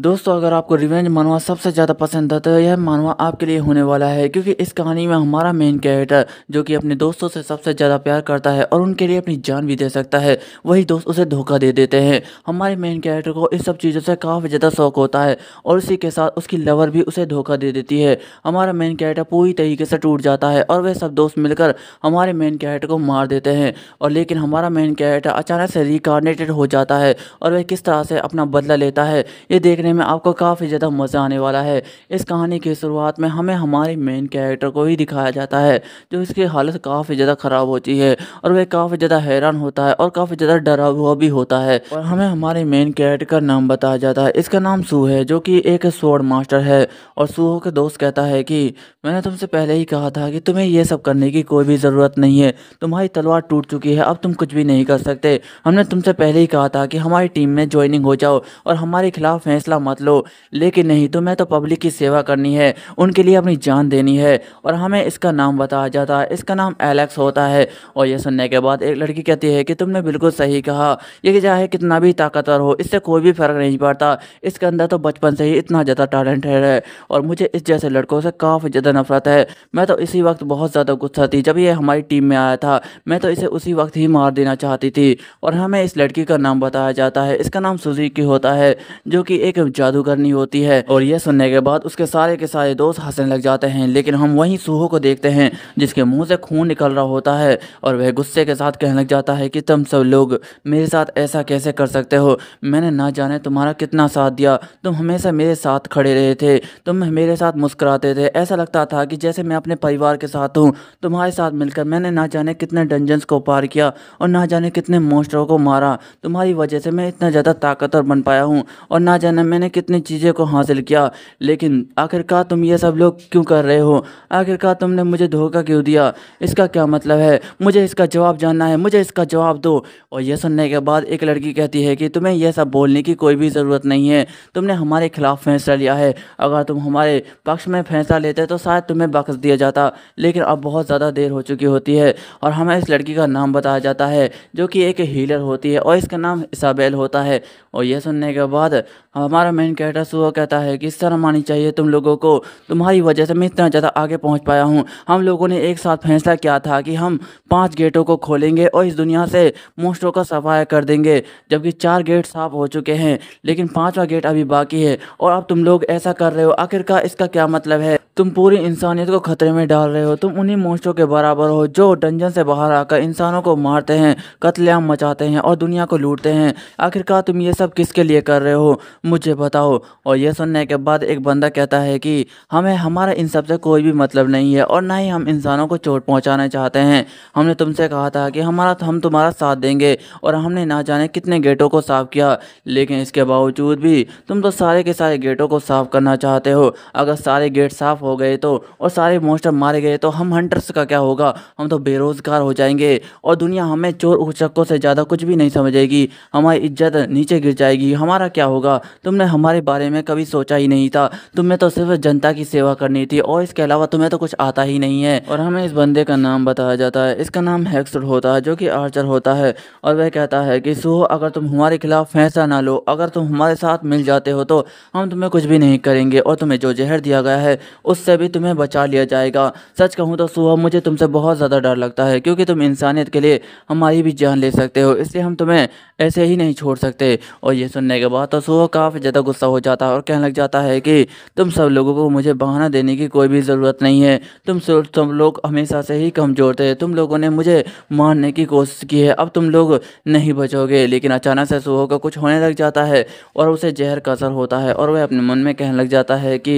दोस्तों अगर आपको रिवेंज मानवा सबसे ज़्यादा पसंद है तो यह मानवा आपके लिए होने वाला है क्योंकि इस कहानी में हमारा मेन कैरेक्टर जो कि अपने दोस्तों से सबसे ज़्यादा प्यार करता है और उनके लिए अपनी जान भी दे सकता है वही दोस्त उसे धोखा दे देते हैं हमारे मेन कैरेक्टर को इस सब चीज़ों से काफ़ी ज़्यादा शौक होता है और इसी के साथ उसकी लवर भी उसे धोखा दे देती है हमारा मेन कैरेक्टर पूरी तरीके से टूट जाता है और वह सब दोस्त मिलकर हमारे मेन कैरेक्टर को मार देते हैं और लेकिन हमारा मेन कैरेक्टर अचानक से रिकार्नेटेड हो जाता है और वह किस तरह से अपना बदला लेता है ये देखने देखने में आपको काफ़ी ज़्यादा मज़ा आने वाला है इस कहानी की शुरुआत में हमें हमारे मेन कैरेक्टर को ही दिखाया जाता है जो इसकी हालत काफ़ी ज़्यादा ख़राब होती है और वह काफ़ी ज़्यादा हैरान होता है और काफ़ी ज़्यादा डरा हुआ भी होता है और हमें हमारे मेन कैरेक्टर का नाम बताया जाता है इसका नाम सू है जो कि एक स्वर्ड मास्टर है और सूहो के दोस्त कहता है कि मैंने तुमसे पहले ही कहा था कि तुम्हें यह सब करने की कोई भी ज़रूरत नहीं है तुम्हारी तलवार टूट चुकी है अब तुम कुछ भी नहीं कर सकते हमने तुमसे पहले ही कहा था कि हमारी टीम में ज्वाइनिंग हो जाओ और हमारे खिलाफ फैसला फैसला मत लो लेकिन नहीं तो मैं तो पब्लिक की सेवा करनी है उनके लिए अपनी जान देनी है और हमें इसका नाम बताया जाता है इसका नाम एलेक्स होता है और यह सुनने के बाद एक लड़की कहती है कि तुमने बिल्कुल सही कहा ये चाहे कितना भी ताकतवर हो इससे कोई भी फ़र्क नहीं पड़ता इसके अंदर तो बचपन से ही इतना ज़्यादा टैलेंटेड है और मुझे इस जैसे लड़कों से काफ़ी ज़्यादा नफरत है मैं तो इसी वक्त बहुत ज़्यादा गुस्सा थी जब यह हमारी टीम में आया था मैं तो इसे उसी वक्त ही मार देना चाहती थी और हमें इस लड़की का नाम बताया जाता है इसका नाम सुजीकी होता है जो कि एक जादू करनी होती है और यह सुनने के बाद उसके सारे के सारे दोस्त हंसने लग जाते हैं लेकिन हम वहीं सूहो को देखते हैं जिसके मुंह से खून निकल रहा होता है और वह गुस्से के साथ कहने लग जाता है कि तुम सब लोग मेरे साथ ऐसा कैसे कर सकते हो मैंने ना जाने तुम्हारा कितना साथ दिया तुम हमेशा मेरे साथ खड़े रहे थे तुम मेरे साथ मुस्कुराते थे ऐसा लगता था कि जैसे मैं अपने परिवार के साथ हूँ तुम्हारे साथ मिलकर मैंने ना जाने कितने डंजन्स को पार किया और ना जाने कितने मोस्टरों को मारा तुम्हारी वजह से मैं इतना ज़्यादा ताकतवर बन पाया हूँ और ना जाने मैंने कितनी चीज़ें को हासिल किया लेकिन आखिरकार तुम ये सब लोग क्यों कर रहे हो आखिरकार तुमने मुझे धोखा क्यों दिया इसका क्या मतलब है मुझे इसका जवाब जानना है मुझे इसका जवाब दो और यह सुनने के बाद एक लड़की कहती है कि तुम्हें यह सब बोलने की कोई भी ज़रूरत नहीं है तुमने हमारे खिलाफ़ फैसला लिया है अगर तुम हमारे पक्ष में फैसला लेते तो शायद तुम्हें बख्स दिया जाता लेकिन अब बहुत ज़्यादा देर हो चुकी होती है और हमें इस लड़की का नाम बताया जाता है जो कि एक हीलर होती है और इसका नाम इसाबेल होता है और यह सुनने के बाद हमारे हमारा मेन कैरेक्टर सुबह कहता है कि शर्म आनी चाहिए तुम लोगों को तुम्हारी वजह से मैं इतना ज़्यादा आगे पहुंच पाया हूं हम लोगों ने एक साथ फैसला किया था कि हम पांच गेटों को खोलेंगे और इस दुनिया से मोस्टों का सफाया कर देंगे जबकि चार गेट साफ हो चुके हैं लेकिन पाँचवा गेट अभी बाकी है और अब तुम लोग ऐसा कर रहे हो आखिरकार इसका क्या मतलब है तुम पूरी इंसानियत को खतरे में डाल रहे हो तुम उन्हीं मोस्टों के बराबर हो जो डंजन से बाहर आकर इंसानों को मारते हैं कत्लेआम मचाते हैं और दुनिया को लूटते हैं आखिरकार तुम ये सब किसके लिए कर रहे हो मुझे बताओ और यह सुनने के बाद एक बंदा कहता है कि हमें हमारा इन सब से कोई भी मतलब नहीं है और ना ही हम इंसानों को चोट पहुँचाना चाहते हैं हमने तुमसे कहा था कि हमारा हम तुम्हारा साथ देंगे और हमने ना जाने कितने गेटों को साफ़ किया लेकिन इसके बावजूद भी तुम तो सारे के सारे गेटों को साफ़ करना चाहते हो अगर सारे गेट साफ़ हो हो गए तो और सारे मोस्टर मारे गए तो हम हंटर्स का क्या होगा हम तो बेरोज़गार हो जाएंगे और दुनिया हमें चोर उचक्कों से ज़्यादा कुछ भी नहीं समझेगी हमारी इज्जत नीचे गिर जाएगी हमारा क्या होगा तुमने हमारे बारे में कभी सोचा ही नहीं था तुम्हें तो सिर्फ जनता की सेवा करनी थी और इसके अलावा तुम्हें तो कुछ आता ही नहीं है और हमें इस बंदे का नाम बताया जाता है इसका नाम हैक्सड होता है जो कि आर्चर होता है और वह कहता है कि सुहो अगर तुम हमारे खिलाफ फैसला ना लो अगर तुम हमारे साथ मिल जाते हो तो हम तुम्हें कुछ भी नहीं करेंगे और तुम्हें जो जहर दिया गया है उससे भी तुम्हें बचा लिया जाएगा सच कहूँ तो सुबह मुझे तुमसे बहुत ज़्यादा डर लगता है क्योंकि तुम इंसानियत के लिए हमारी भी जान ले सकते हो इसलिए हम तुम्हें ऐसे ही नहीं छोड़ सकते और ये सुनने के बाद तो सुबह काफ़ी ज़्यादा गुस्सा हो जाता है और कहने लग जाता है कि तुम सब लोगों को मुझे बहाना देने की कोई भी ज़रूरत नहीं है तुम तुम लोग हमेशा से ही कमज़ोर थे तुम लोगों ने मुझे मारने की कोशिश की है अब तुम लोग नहीं बचोगे लेकिन अचानक से सुबह का कुछ होने लग जाता है और उसे जहर का असर होता है और वह अपने मन में कहने लग जाता है कि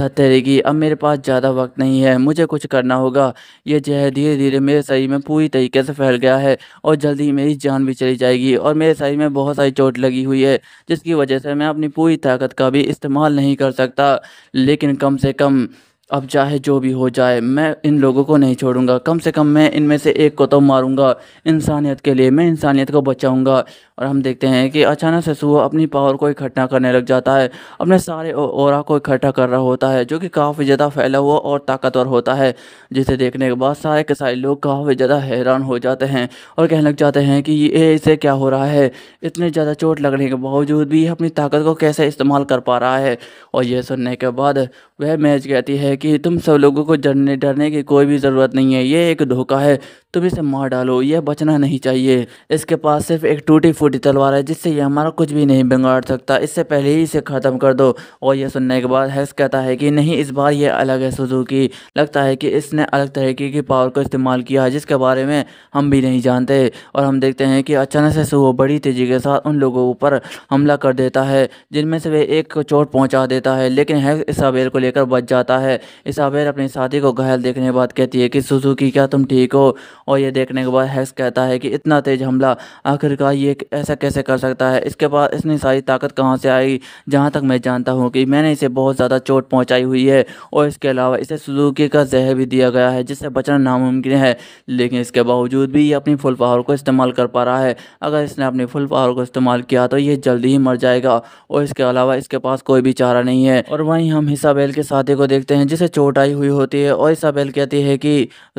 धत्तेरे अब अब मेरे पास ज़्यादा वक्त नहीं है मुझे कुछ करना होगा ये जहर धीरे धीरे मेरे शरीर में पूरी तरीके से फैल गया है और जल्दी ही मेरी जान भी चली जाएगी और मेरे शरीर में बहुत सारी चोट लगी हुई है जिसकी वजह से मैं अपनी पूरी ताकत का भी इस्तेमाल नहीं कर सकता लेकिन कम से कम अब चाहे जो भी हो जाए मैं इन लोगों को नहीं छोड़ूंगा कम से कम मैं इनमें से एक को तो मारूंगा इंसानियत के लिए मैं इंसानियत को बचाऊंगा और हम देखते हैं कि अचानक से सुबह अपनी पावर को इकट्ठा करने लग जाता है अपने सारे और को इकट्ठा कर रहा होता है जो कि काफ़ी ज़्यादा फैला हुआ और ताकतवर होता है जिसे देखने के बाद सारे के सारे लोग काफ़ी ज़्यादा हैरान हो जाते हैं और कहने लग जाते हैं कि ये इसे क्या हो रहा है इतने ज़्यादा चोट लगने के बावजूद भी अपनी ताकत को कैसे इस्तेमाल कर पा रहा है और यह सुनने के बाद वह मैच कहती है है कि तुम सब लोगों को डरने डरने की कोई भी ज़रूरत नहीं है ये एक धोखा है तुम इसे मार डालो यह बचना नहीं चाहिए इसके पास सिर्फ एक टूटी फूटी तलवार है जिससे यह हमारा कुछ भी नहीं बिगाड़ सकता इससे पहले ही इसे ख़त्म कर दो और यह सुनने के बाद हैस कहता है कि नहीं इस बार यह अलग है सुजुकी लगता है कि इसने अलग तरीके की पावर को इस्तेमाल किया है जिसके बारे में हम भी नहीं जानते और हम देखते हैं कि अचानक से सुबह बड़ी तेज़ी के साथ उन लोगों पर हमला कर देता है जिनमें से वे एक को चोट पहुँचा देता है लेकिन हैस इसाबेल को लेकर बच जाता है इस अपनी साथी को घायल देखने के बाद कहती है कि सुजुकी क्या तुम ठीक हो और ये देखने के बाद हैक्स कहता है कि इतना तेज हमला आखिरकार ये ऐसा कैसे कर सकता है इसके बाद इसने सारी ताकत कहाँ से आई जहाँ तक मैं जानता हूँ कि मैंने इसे बहुत ज़्यादा चोट पहुँचाई हुई है और इसके अलावा इसे सुजुकी का जहर भी दिया गया है जिससे बचना नामुमकिन है लेकिन इसके बावजूद भी ये अपनी फुल पावर को इस्तेमाल कर पा रहा है अगर इसने अपनी फुल पावर को इस्तेमाल किया तो ये जल्दी ही मर जाएगा और इसके अलावा इसके पास कोई भी चारा नहीं है और वहीं हम हिसाबेल के साथी को देखते हैं जिसे चोट आई हुई होती है और इसाबेल कहती है कि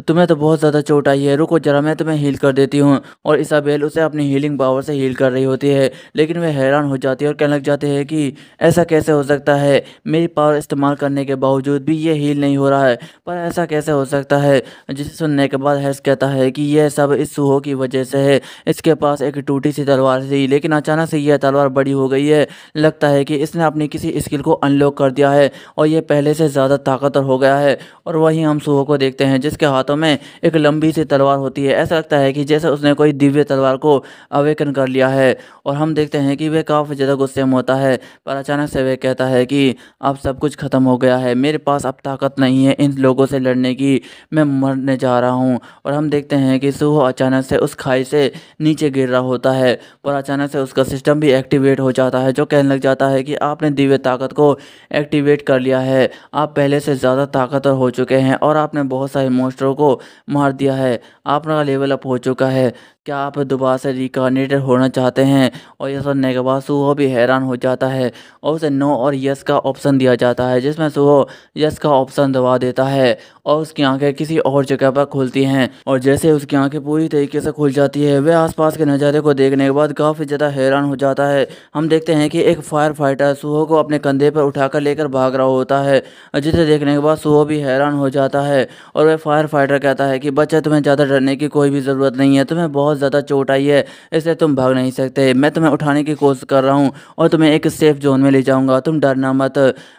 तुम्हें तो बहुत ज़्यादा चोट आई है रुको जरा मैं तुम्हें हील कर देती हूँ और इसाबेल उसे अपनी हीलिंग पावर से हील कर रही होती है लेकिन वह हैरान हो जाती है और कहने लग जाती है कि ऐसा कैसे हो सकता है मेरी पावर इस्तेमाल करने के बावजूद भी ये हील नहीं हो रहा है पर ऐसा कैसे हो सकता है जिसे सुनने के बाद हैस कहता है कि यह सब इस सूहो की वजह से है इसके पास एक टूटी सी तलवार थी लेकिन अचानक से यह तलवार बड़ी हो गई है लगता है कि इसने अपनी किसी स्किल को अनलॉक कर दिया है और यह पहले से ज़्यादा ताकत ताकतवर हो गया है और वहीं हम सुबह को देखते हैं जिसके हाथों में एक लंबी सी तलवार होती है ऐसा लगता है कि जैसे उसने कोई दिव्य तलवार को अवेकन कर लिया है और हम देखते हैं कि वह काफ़ी ज़्यादा गुस्से में होता है पर अचानक से वह कहता है कि अब सब कुछ ख़त्म हो गया है मेरे पास अब ताकत नहीं है इन लोगों से लड़ने की मैं मरने जा रहा हूँ और हम देखते हैं कि सुबह अचानक से उस खाई से नीचे गिर रहा होता है और अचानक से उसका सिस्टम भी एक्टिवेट हो जाता है जो कहने लग जाता है कि आपने दिव्य ताकत को एक्टिवेट कर लिया है आप पहले से ज़्यादा ताकतवर हो चुके हैं और आपने बहुत सारे मोस्टरों को मार दिया है आपका लेवल अप हो चुका है क्या आप दोबारा से रिकॉर्डिनेटर होना चाहते हैं और यह सुनने के बाद सुबह भी हैरान हो जाता है और उसे नो और यस का ऑप्शन दिया जाता है जिसमें सुबह यस का ऑप्शन दबा देता है और उसकी आंखें किसी और जगह पर खुलती हैं और जैसे उसकी आंखें पूरी तरीके से खुल जाती है वह आसपास के नज़ारे को देखने के बाद काफ़ी ज़्यादा हैरान हो जाता है हम देखते हैं कि एक फायर फाइटर सुहो को अपने कंधे पर उठाकर लेकर भाग रहा होता है जिसे देखने के बाद सुबह भी हैरान हो जाता है और वह फायर फाइटर कहता है कि बच्चा तुम्हें ज़्यादा डरने की कोई भी ज़रूरत नहीं है तुम्हें बहुत बहुत ज़्यादा चोट आई है इसलिए तुम भाग नहीं सकते मैं तुम्हें उठाने की कोशिश कर रहा हूँ और तुम्हें एक सेफ जोन में ले जाऊँगा तुम डरना मत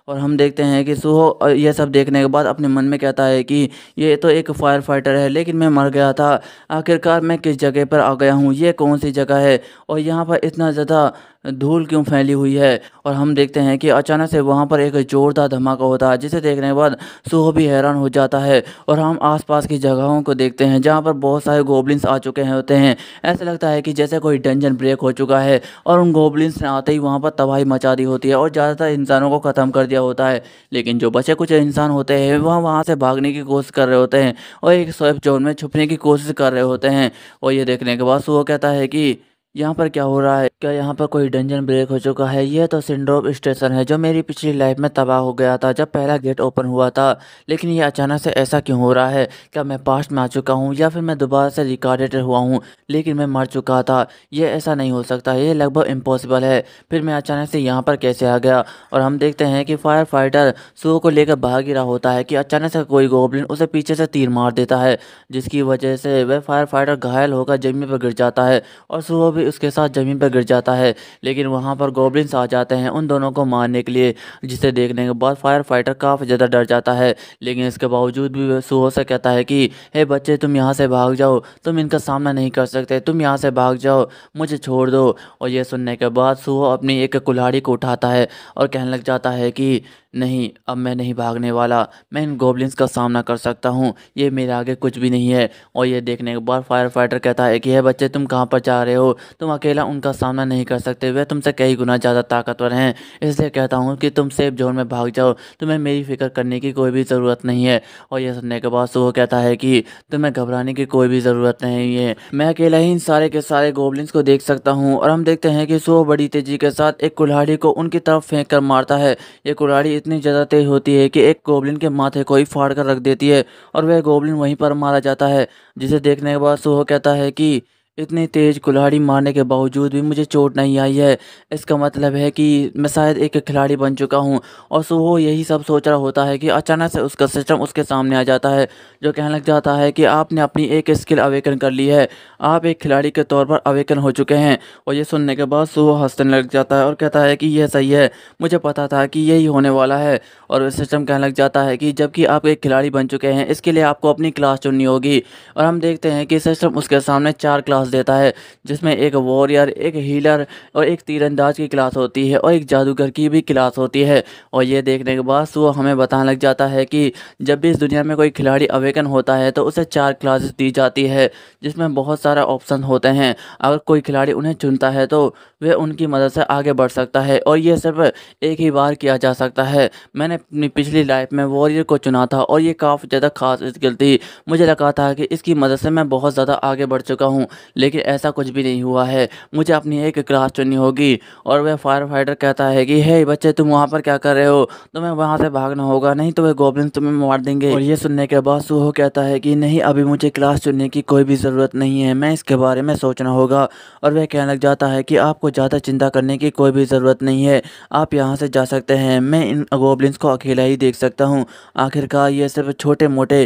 और हम देखते हैं कि सुहो यह सब देखने के बाद अपने मन में कहता है कि ये तो एक फायर फाइटर है लेकिन मैं मर गया था आखिरकार मैं किस जगह पर आ गया हूँ ये कौन सी जगह है और यहाँ पर इतना ज़्यादा धूल क्यों फैली हुई है और हम देखते हैं कि अचानक से वहाँ पर एक ज़ोरदार धमाका होता है जिसे देखने के बाद सुह भी हैरान हो जाता है और हम आसपास की जगहों को देखते हैं जहाँ पर बहुत सारे गोबलिन आ चुके हैं होते हैं ऐसा लगता है कि जैसे कोई डंजन ब्रेक हो चुका है और उन गोबलिन्स ने आते ही वहाँ पर तबाही मचा दी होती है और ज़्यादातर इंसानों को ख़त्म कर दिया होता है लेकिन जो बचे कुछ इंसान होते हैं वह वहाँ से भागने की कोशिश कर रहे होते हैं और एक स्वेप जोन में छुपने की कोशिश कर रहे होते हैं और ये देखने के बाद सुबह कहता है कि यहाँ पर क्या हो रहा है क्या यहाँ पर कोई डंजन ब्रेक हो चुका है यह तो सिंड्रोम स्टेशन है जो मेरी पिछली लाइफ में तबाह हो गया था जब पहला गेट ओपन हुआ था लेकिन यह अचानक से ऐसा क्यों हो रहा है क्या मैं पास्ट में आ चुका हूँ या फिर मैं दोबारा से रिकॉर्डेड हुआ हूँ लेकिन मैं मर चुका था यह ऐसा नहीं हो सकता यह लगभग इम्पॉसिबल है फिर मैं अचानक से यहाँ पर कैसे आ गया और हम देखते हैं कि फायर फाइटर सुओ को लेकर भाग रहा होता है कि अचानक से कोई गोबलिन उसे पीछे से तीर मार देता है जिसकी वजह से वह फायर फाइटर घायल होकर जमीन पर गिर जाता है और सुओ भी उसके साथ ज़मीन पर गिर जाता है लेकिन वहाँ पर गोबलिन आ जाते हैं उन दोनों को मारने के लिए जिसे देखने के बाद फायर फाइटर काफ़ी ज़्यादा डर जाता है लेकिन इसके बावजूद भी सूहो से कहता है कि हे बच्चे तुम यहाँ से भाग जाओ तुम इनका सामना नहीं कर सकते तुम यहाँ से भाग जाओ मुझे छोड़ दो और यह सुनने के बाद सुहो अपनी एक कुल्हाड़ी को उठाता है और कहने लग जाता है कि नहीं अब मैं नहीं भागने वाला मैं इन गोबलिन्स का सामना कर सकता हूँ ये मेरे आगे कुछ भी नहीं है और ये देखने के बाद फायर फाइटर कहता है कि हे बच्चे तुम कहाँ पर जा रहे हो तुम अकेला उनका सामना नहीं कर सकते वे तुमसे कई गुना ज़्यादा ताकतवर हैं इसलिए कहता हूँ कि तुम सेफ जोन में भाग जाओ तुम्हें मेरी फिक्र करने की कोई भी ज़रूरत नहीं है और यह सुनने के बाद सुबह कहता है कि तुम्हें घबराने की कोई भी ज़रूरत नहीं है मैं अकेला ही इन सारे के सारे गोबलिन्स को देख सकता हूँ और हम देखते हैं कि सुबह बड़ी तेज़ी के साथ एक कुल्हाड़ी को उनकी तरफ फेंक कर मारता है ये कुल्हाड़ी इतनी ज़्यादा तेज होती है कि एक गोबलिन के माथे को ही फाड़ कर रख देती है और वह गोबलिन वहीं पर मारा जाता है जिसे देखने के बाद सुहो कहता है कि इतनी तेज़ कुल्हाड़ी मारने के बावजूद भी मुझे चोट नहीं आई है इसका मतलब है कि मैं शायद एक खिलाड़ी बन चुका हूँ और सो वो यही सब सोच रहा होता है कि अचानक से उसका सिस्टम उसके सामने आ जाता है जो कहने लग जाता है कि आपने अपनी एक स्किल अवेकन कर ली है आप एक खिलाड़ी के तौर पर अवेकन हो चुके हैं और ये सुनने के बाद सो हंसने लग जाता है और कहता है कि यह सही है मुझे पता था कि यही होने वाला है और वह सिस्टम कहने लग जाता है कि जबकि आप एक खिलाड़ी बन चुके हैं इसके लिए आपको अपनी क्लास चुननी होगी और हम देखते हैं कि सिस्टम उसके सामने चार क्लास क्लास देता है जिसमें एक वॉरियर एक हीलर और एक तीरंदाज की क्लास होती है और एक जादूगर की भी क्लास होती है और ये देखने के बाद वो हमें बताने लग जाता है कि जब भी इस दुनिया में कोई खिलाड़ी अवेकन होता है तो उसे चार क्लासेस दी जाती है जिसमें बहुत सारा ऑप्शन होते हैं अगर कोई खिलाड़ी उन्हें चुनता है तो वह उनकी मदद से आगे बढ़ सकता है और ये सिर्फ एक ही बार किया जा सकता है मैंने अपनी पिछली लाइफ में वॉरियर को चुना था और ये काफ़ी ज़्यादा खास स्किल थी मुझे लगा था कि इसकी मदद से मैं बहुत ज़्यादा आगे बढ़ चुका हूँ लेकिन ऐसा कुछ भी नहीं हुआ है मुझे अपनी एक क्लास चुननी होगी और वह फायर फाइटर कहता है कि हे बच्चे तुम वहाँ पर क्या कर रहे हो तुम्हें वहाँ से भागना होगा नहीं तो वह गोबलिन तुम्हें मार देंगे और ये सुनने के बाद सुहो कहता है कि नहीं अभी मुझे क्लास चुनने की कोई भी ज़रूरत नहीं है मैं इसके बारे में सोचना होगा और वह कहने लग जाता है कि आपको आपको ज़्यादा चिंता करने की कोई भी ज़रूरत नहीं है आप यहाँ से जा सकते हैं मैं इन गोबलिन्स को अकेला ही देख सकता हूँ आखिरकार ये सिर्फ छोटे मोटे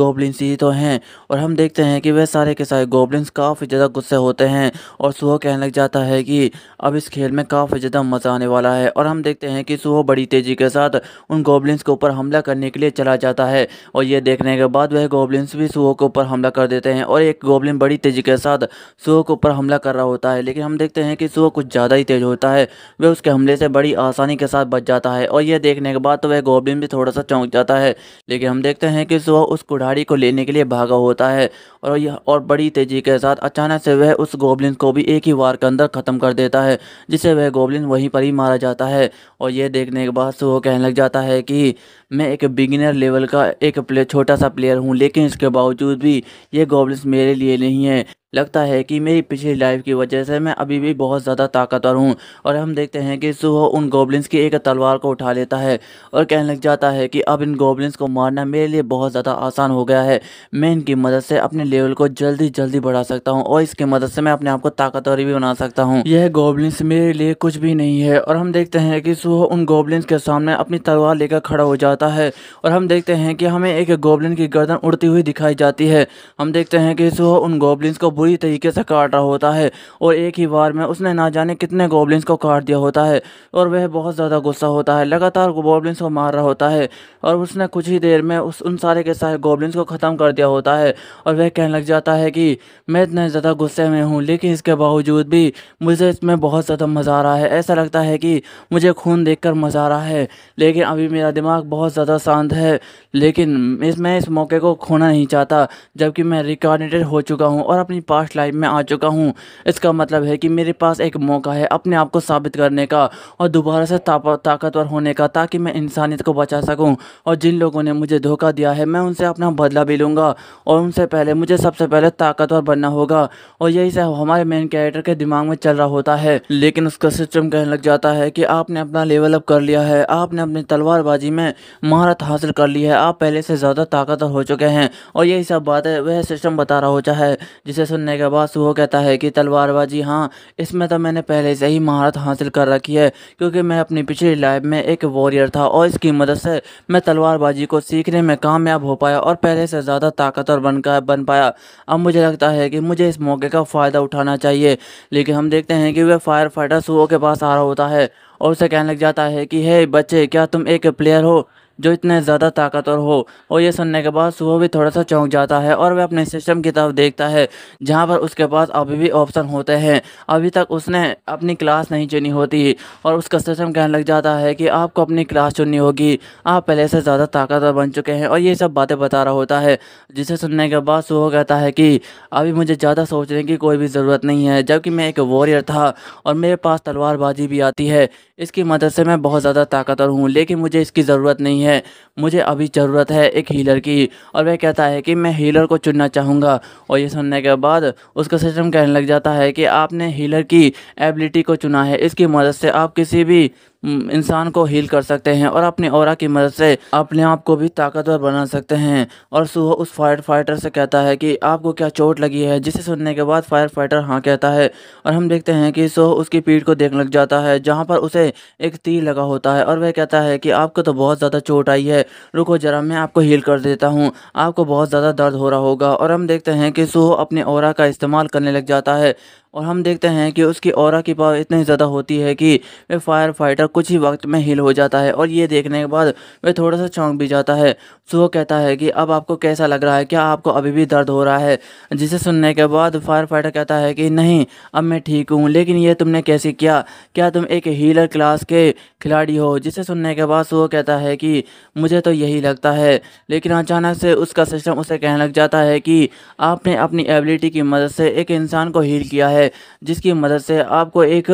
गोबलिन्स ही तो हैं और हम देखते हैं कि वह सारे के सारे गोबलिन्स काफ़ी ज़्यादा गुस्से होते हैं और सुबह कहने लग जाता है कि अब इस खेल में काफ़ी ज़्यादा मज़ा आने वाला है और हम देखते हैं कि सुबह बड़ी तेज़ी के साथ उन गोबलिन्स के ऊपर हमला करने के लिए चला जाता है और ये देखने के बाद वह गोबलिन्स भी सुबह के ऊपर हमला कर देते हैं और एक गोबलिन बड़ी तेज़ी के साथ सुबह के ऊपर हमला कर रहा होता है लेकिन हम देखते हैं कि सुबह वो कुछ ज़्यादा ही तेज़ होता है वह उसके हमले से बड़ी आसानी के साथ बच जाता है और यह देखने के बाद तो वह गोब्लिन भी थोड़ा सा चौंक जाता है लेकिन हम देखते हैं कि सुबह उस कुठाड़ी को लेने के लिए भागा होता है और यह और बड़ी तेज़ी के साथ अचानक से वह उस गोब्लिन को भी एक ही वार के अंदर ख़त्म कर देता है जिससे वह गोब्लिन वहीं पर ही मारा जाता है और यह देखने के बाद सुबह कहने लग जाता है कि मैं एक बिगिनर लेवल का एक प्ले छोटा सा प्लेयर हूँ लेकिन इसके बावजूद भी ये गॉबलिन्स मेरे लिए नहीं है लगता है कि मेरी पिछली लाइफ की वजह से मैं अभी भी बहुत ज़्यादा ताकतवर हूँ और हम देखते हैं कि सुबह उन गोबलिन्स की एक तलवार को उठा लेता है और कहने लग जाता है कि अब इन गोबलिन्स को मारना मेरे लिए बहुत ज़्यादा आसान हो गया है मैं इनकी मदद से अपने लेवल को जल्दी जल्दी बढ़ा सकता हूँ और इसकी मदद से मैं अपने आप को ताकतवर भी बना सकता हूँ यह गोबलिन्स मेरे लिए कुछ भी नहीं है और हम देखते हैं कि सुबह उन गोबलिन्स के सामने अपनी तलवार लेकर खड़ा हो जाता जाता है और हम देखते हैं कि हमें एक गोबलिन की गर्दन उड़ती हुई दिखाई जाती है हम देखते हैं कि सुह उन गोबलिनस को बुरी तरीके से काट रहा होता है और एक ही बार में उसने ना जाने कितने गोबलिनस को काट दिया होता है और वह बहुत ज़्यादा गुस्सा होता है लगातार गोबलिनस को मार रहा होता है और उसने कुछ ही देर में उस उन सारे के सारे गोबलिनस को ख़त्म कर दिया होता है और वह कहने लग जाता है कि मैं इतने ज़्यादा गुस्से में हूँ लेकिन इसके बावजूद भी मुझे इसमें बहुत ज़्यादा मज़ा आ रहा है ऐसा लगता है कि मुझे खून देखकर मज़ा आ रहा है लेकिन अभी मेरा दिमाग बहुत बहुत ज़्यादा शांत है लेकिन इस मैं इस मौके को खोना नहीं चाहता जबकि मैं रिकॉर्डिनेटेड हो चुका हूँ और अपनी पास्ट लाइफ में आ चुका हूँ इसका मतलब है कि मेरे पास एक मौका है अपने आप को साबित करने का और दोबारा से ताकतवर होने का ताकि मैं इंसानियत को बचा सकूँ और जिन लोगों ने मुझे धोखा दिया है मैं उनसे अपना बदला भी लूँगा और उनसे पहले मुझे सबसे पहले ताकतवर बनना होगा और यही सब हमारे मेन कैरेक्टर के दिमाग में चल रहा होता है लेकिन उसका सिस्टम कहने लग जाता है कि आपने अपना लेवल अप कर लिया है आपने अपनी तलवारबाजी में महारत हासिल कर ली है आप पहले से ज़्यादा ताकतवर हो चुके हैं और यही सब बातें वह सिस्टम बता रहा होता है जिसे सुनने के बाद सुहो कहता है कि तलवारबाजी हाँ इसमें तो मैंने पहले से ही महारत हासिल कर रखी है क्योंकि मैं अपनी पिछली लाइफ में एक वॉरियर था और इसकी मदद से मैं तलवारबाजी को सीखने में कामयाब हो पाया और पहले से ज़्यादा ताकतवर बन बन पाया अब मुझे लगता है कि मुझे इस मौके का फ़ायदा उठाना चाहिए लेकिन हम देखते हैं कि वह फायर फाइटर सुबह के पास आ रहा होता है और उसे कहने लग जाता है कि हे बच्चे क्या तुम एक प्लेयर हो जो इतने ज़्यादा ताकतवर हो और ये सुनने के बाद सुबह भी थोड़ा सा चौंक जाता है और वह अपने सिस्टम की तरफ देखता है जहाँ पर उसके पास अभी भी ऑप्शन होते हैं अभी तक उसने अपनी क्लास नहीं चुनी होती और उसका सिस्टम कहने लग जाता है कि आपको अपनी क्लास चुननी होगी आप पहले से ज़्यादा ताकतवर बन चुके हैं और ये सब बातें बता रहा होता है जिसे सुनने के बाद सुबह कहता है कि अभी मुझे ज़्यादा सोचने की कोई भी ज़रूरत नहीं है जबकि मैं एक वॉरियर था और मेरे पास तलवारबाजी भी आती है इसकी मदद से मैं बहुत ज़्यादा ताकतवर हूँ लेकिन मुझे इसकी ज़रूरत नहीं है मुझे अभी ज़रूरत है एक हीलर की और वह कहता है कि मैं हीलर को चुनना चाहूँगा और ये सुनने के बाद उसका सिस्टम कहने लग जाता है कि आपने हीलर की एबिलिटी को चुना है इसकी मदद से आप किसी भी हम्म, इंसान को हील कर सकते हैं और अपने और की मदद से अपने आप को भी ताकतवर बना सकते हैं और सुबह उस फायर फाइटर से कहता है कि आपको क्या चोट लगी है जिसे सुनने के बाद फायर फाइटर हाँ कहता है और हम देखते हैं कि सुहो उसकी पीठ को देखने लग जाता है जहाँ पर उसे एक तीर लगा होता है और वह कहता है कि आपको तो बहुत ज़्यादा चोट आई है रुको जरा मैं आपको हील कर देता हूँ आपको बहुत ज़्यादा दर्द हो रहा होगा और हम देखते हैं कि सुहो अपने और का इस्तेमाल करने लग जाता है और हम देखते हैं कि उसकी और की पावर इतनी ज़्यादा होती है कि वह फायर फाइटर कुछ ही वक्त में हील हो जाता है और ये देखने के बाद वह थोड़ा सा चौंक भी जाता है सुहो कहता है कि अब आपको कैसा लग रहा है क्या आपको अभी भी दर्द हो रहा है जिसे सुनने के बाद फायर फाइटर कहता है कि नहीं अब मैं ठीक हूँ लेकिन ये तुमने कैसे किया क्या तुम एक हीलर क्लास के खिलाड़ी हो जिसे सुनने के बाद सो कहता है कि मुझे तो यही लगता है लेकिन अचानक से उसका सिस्टम उसे कहने लग जाता है कि आपने अपनी एबिलिटी की मदद से एक इंसान को हील किया है है जिसकी मदद से आपको एक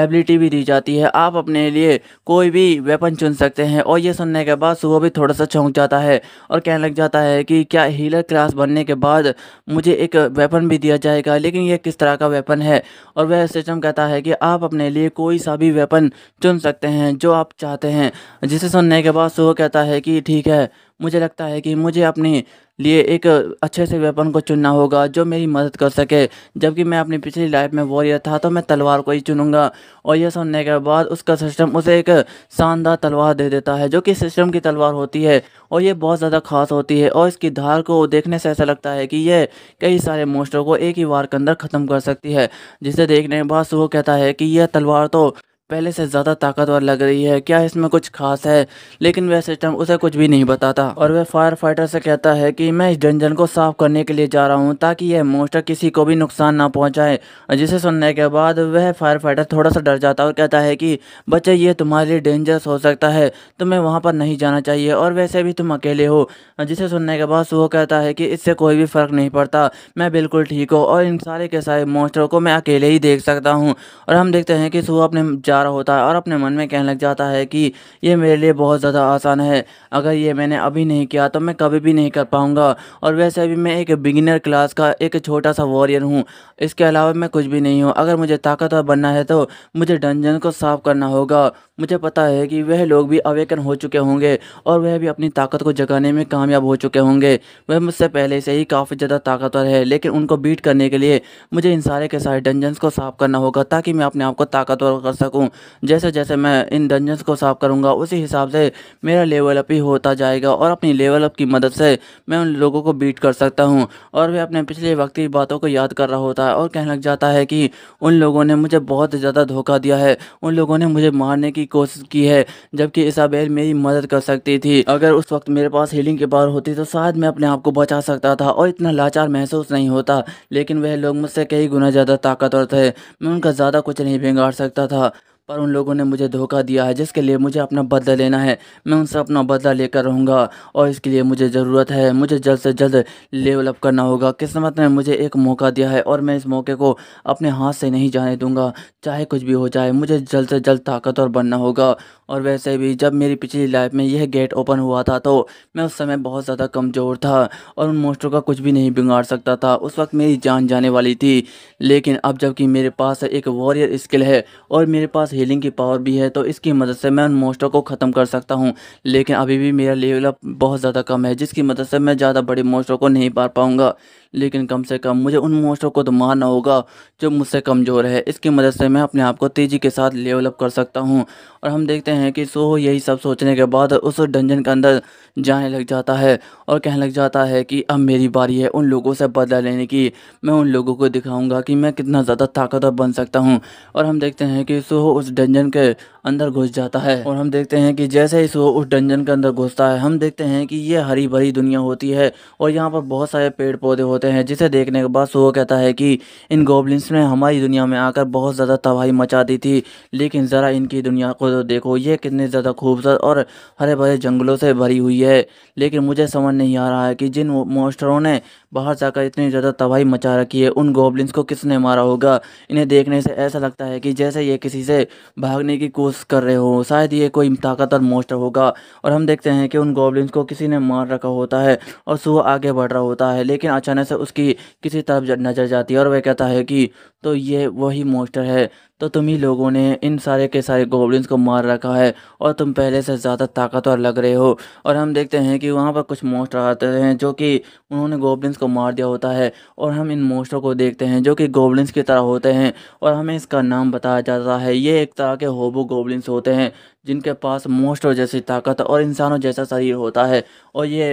एबिलिटी भी दी जाती है आप अपने लिए कोई भी वेपन चुन सकते हैं और ये सुनने के बाद सुबह भी थोड़ा सा चौंक जाता है और कहने लग जाता है कि क्या हीलर क्लास बनने के बाद मुझे एक वेपन भी दिया जाएगा लेकिन यह किस तरह का वेपन है और वह सिस्टम कहता है कि आप अपने लिए कोई सा भी वेपन चुन सकते हैं जो आप चाहते हैं जिसे सुनने के बाद सुबह कहता है कि ठीक है मुझे लगता है कि मुझे अपने लिए एक अच्छे से वेपन को चुनना होगा जो मेरी मदद कर सके जबकि मैं अपनी पिछली लाइफ में वॉरियर था तो मैं तलवार को ही चुनूंगा और यह सुनने के बाद उसका सिस्टम उसे एक शानदार तलवार दे देता है जो कि सिस्टम की तलवार होती है और यह बहुत ज़्यादा खास होती है और इसकी धार को देखने से ऐसा लगता है कि यह कई सारे मोस्टरों को एक ही वार के अंदर ख़त्म कर सकती है जिसे देखने के बाद सुबह कहता है कि यह तलवार तो पहले से ज़्यादा ताकतवर लग रही है क्या इसमें कुछ खास है लेकिन वह सिस्टम उसे कुछ भी नहीं बताता और वह फायर फाइटर से कहता है कि मैं इस डंजन को साफ करने के लिए जा रहा हूँ ताकि यह मोस्टर किसी को भी नुकसान ना पहुँचाए जिसे सुनने के बाद वह फायर फाइटर थोड़ा सा डर जाता और कहता है कि बच्चे ये तुम्हारे लिए डेंजरस हो सकता है तुम्हें वहाँ पर नहीं जाना चाहिए और वैसे भी तुम अकेले हो जिसे सुनने के बाद वो कहता है कि इससे कोई भी फ़र्क नहीं पड़ता मैं बिल्कुल ठीक हूँ और इन सारे के सारे मोस्टरों को मैं अकेले ही देख सकता हूँ और हम देखते हैं कि सुबह अपने जा रहा होता है और अपने मन में कहने लग जाता है कि ये मेरे लिए बहुत ज़्यादा आसान है अगर ये मैंने अभी नहीं किया तो मैं कभी भी नहीं कर पाऊँगा और वैसे भी मैं एक बिगिनर क्लास का एक छोटा सा वॉरियर हूँ इसके अलावा मैं कुछ भी नहीं हूँ अगर मुझे ताकतवर बनना है तो मुझे डंजन को साफ करना होगा मुझे पता है कि वह लोग भी अवेकन हो चुके होंगे और वह भी अपनी ताकत को जगाने में कामयाब हो चुके होंगे वह मुझसे पहले से ही काफ़ी ज़्यादा ताकतवर है लेकिन उनको बीट करने के लिए मुझे इन सारे के सारे डंजन्स को साफ़ करना होगा ताकि मैं अपने आप को ताकतवर कर सकूँ जैसे जैसे मैं इन डंजन्स को साफ़ करूँगा उसी हिसाब से मेरा लेवल अप ही होता जाएगा और अपनी लेवल अप की मदद से मैं उन लोगों को बीट कर सकता हूँ और वह अपने पिछले वक्त की बातों को याद कर रहा होता है और कहने लग जाता है कि उन लोगों ने मुझे बहुत ज़्यादा धोखा दिया है उन लोगों ने मुझे मारने की कोशिश की है जबकि इसाबेल मेरी मदद कर सकती थी अगर उस वक्त मेरे पास हीलिंग के पावर होती तो शायद मैं अपने आप को बचा सकता था और इतना लाचार महसूस नहीं होता लेकिन वह लोग मुझसे कई गुना ज़्यादा ताकतवर थे मैं उनका ज़्यादा कुछ नहीं बिगाड़ सकता था पर उन लोगों ने मुझे धोखा दिया है जिसके लिए मुझे अपना बदला लेना है मैं उनसे अपना बदला लेकर रहूँगा और इसके लिए मुझे ज़रूरत है मुझे जल्द से जल्द लेवल अप करना होगा किस्मत ने मुझे एक मौका दिया है और मैं इस मौके को अपने हाथ से नहीं जाने दूँगा चाहे कुछ भी हो जाए मुझे जल्द से जल्द ताकतवर बनना होगा और वैसे भी जब मेरी पिछली लाइफ में यह गेट ओपन हुआ था तो मैं उस समय बहुत ज़्यादा कमज़ोर था और उन मोस्टरों का कुछ भी नहीं बिगाड़ सकता था उस वक्त मेरी जान जाने वाली थी लेकिन अब जबकि मेरे पास एक वॉरियर स्किल है और मेरे पास हीलिंग की पावर भी है तो इसकी मदद से मैं उन मोस्टरों को ख़त्म कर सकता हूँ लेकिन अभी भी मेरा लेवल अप बहुत ज़्यादा कम है जिसकी मदद से मैं ज़्यादा बड़े मोस्टरों को नहीं पार पाऊँगा लेकिन कम से कम मुझे उन मोस्टरों को तो मारना होगा जो मुझसे कमज़ोर है इसकी मदद से मैं अपने आप को तेज़ी के साथ लेवलअप कर सकता हूँ और हम देखते हैं कि सोहो यही सब सोचने के बाद उस डंजन के अंदर जाने लग जाता है और कहने लग जाता है कि अब मेरी बारी है उन लोगों से बदला लेने की मैं उन लोगों को दिखाऊँगा कि मैं कितना ज़्यादा ताकतवर बन सकता हूँ और हम देखते हैं कि सोहो उस डंजन के अंदर घुस जाता है और हम देखते हैं कि जैसे ही सोहो उस डंजन के अंदर घुसता है हम देखते हैं कि ये हरी भरी दुनिया होती है और यहाँ पर बहुत सारे पेड़ पौधे होते होते हैं जिसे देखने के बाद सो कहता है कि इन गोबलिन्स ने हमारी दुनिया में आकर बहुत ज़्यादा तबाही मचा दी थी लेकिन ज़रा इनकी दुनिया को तो देखो ये कितने ज़्यादा खूबसूरत और हरे भरे जंगलों से भरी हुई है लेकिन मुझे समझ नहीं आ रहा है कि जिन मोस्टरों ने बाहर जाकर इतनी ज़्यादा तबाही मचा रखी है उन गोबलिन्स को किसने मारा होगा इन्हें देखने से ऐसा लगता है कि जैसे ये किसी से भागने की कोशिश कर रहे हो शायद ये कोई ताकतवर मोस्टर होगा और हम देखते हैं कि उन गोबलिन्स को किसी ने मार रखा होता है और सुबह आगे बढ़ रहा होता है लेकिन अचानक से उसकी किसी तरफ नज़र जाती है और वह कहता है कि तो ये वही मोस्टर है तो तुम ही लोगों ने इन सारे के सारे गोबलिन को मार रखा है और तुम पहले से ज़्यादा ताकतवर लग रहे हो और हम देखते हैं कि वहाँ पर कुछ मोस्टर आते हैं जो कि उन्होंने गोबलिन को मार दिया होता है और हम इन मोस्टर को देखते हैं जो कि गोबलिन की तरह होते हैं और हमें इसका नाम बताया जाता है ये एक तरह के होबो गोबलिन होते हैं जिनके पास मोस्टर जैसी ताकत और इंसानों जैसा शरीर होता है और ये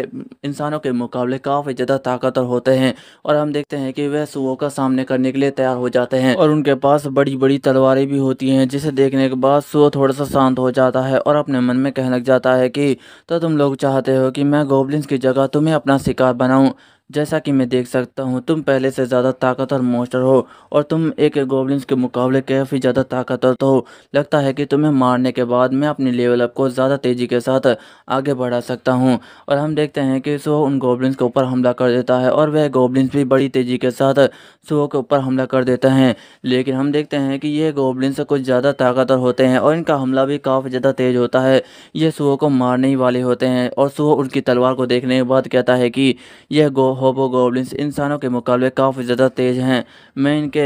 इंसानों के मुकाबले काफ़ी ज़्यादा ताकतवर होते हैं और हम देखते हैं कि वह सुबह का सामने करने के लिए तैयार हो जाते हैं और उनके पास बड़ी बड़ी तरह पटवारी भी होती हैं जिसे देखने के बाद सो थोड़ा सा शांत हो जाता है और अपने मन में कहने लग जाता है कि तो तुम लोग चाहते हो कि मैं गोबलिन्स की जगह तुम्हें अपना शिकार बनाऊं जैसा कि मैं देख सकता हूँ तुम पहले से ज़्यादा ताकतवर मोस्टर हो और तुम एक गोबलिन के मुकाबले काफ़ी ज़्यादा ताकतवर तो हो लगता है कि तुम्हें मारने के बाद मैं अपने लेवल अप को ज़्यादा तेज़ी के साथ आगे बढ़ा सकता हूँ और हम देखते हैं कि सुबह उन गोबलिन के ऊपर हमला कर देता है और वह गोबलिन भी बड़ी तेज़ी के साथ सुबह के ऊपर हमला कर देते हैं लेकिन हम देखते हैं कि यह गोबलिन कुछ ज़्यादा ताकतवर होते हैं और इनका हमला भी काफ़ी ज़्यादा तेज़ होता है यह सुहो को मारने ही वाले होते हैं और सुबह उनकी तलवार को देखने के बाद कहता है कि यह गो होबो गोबलिन इंसानों के मुकाबले काफ़ी ज़्यादा तेज़ हैं मैं इनके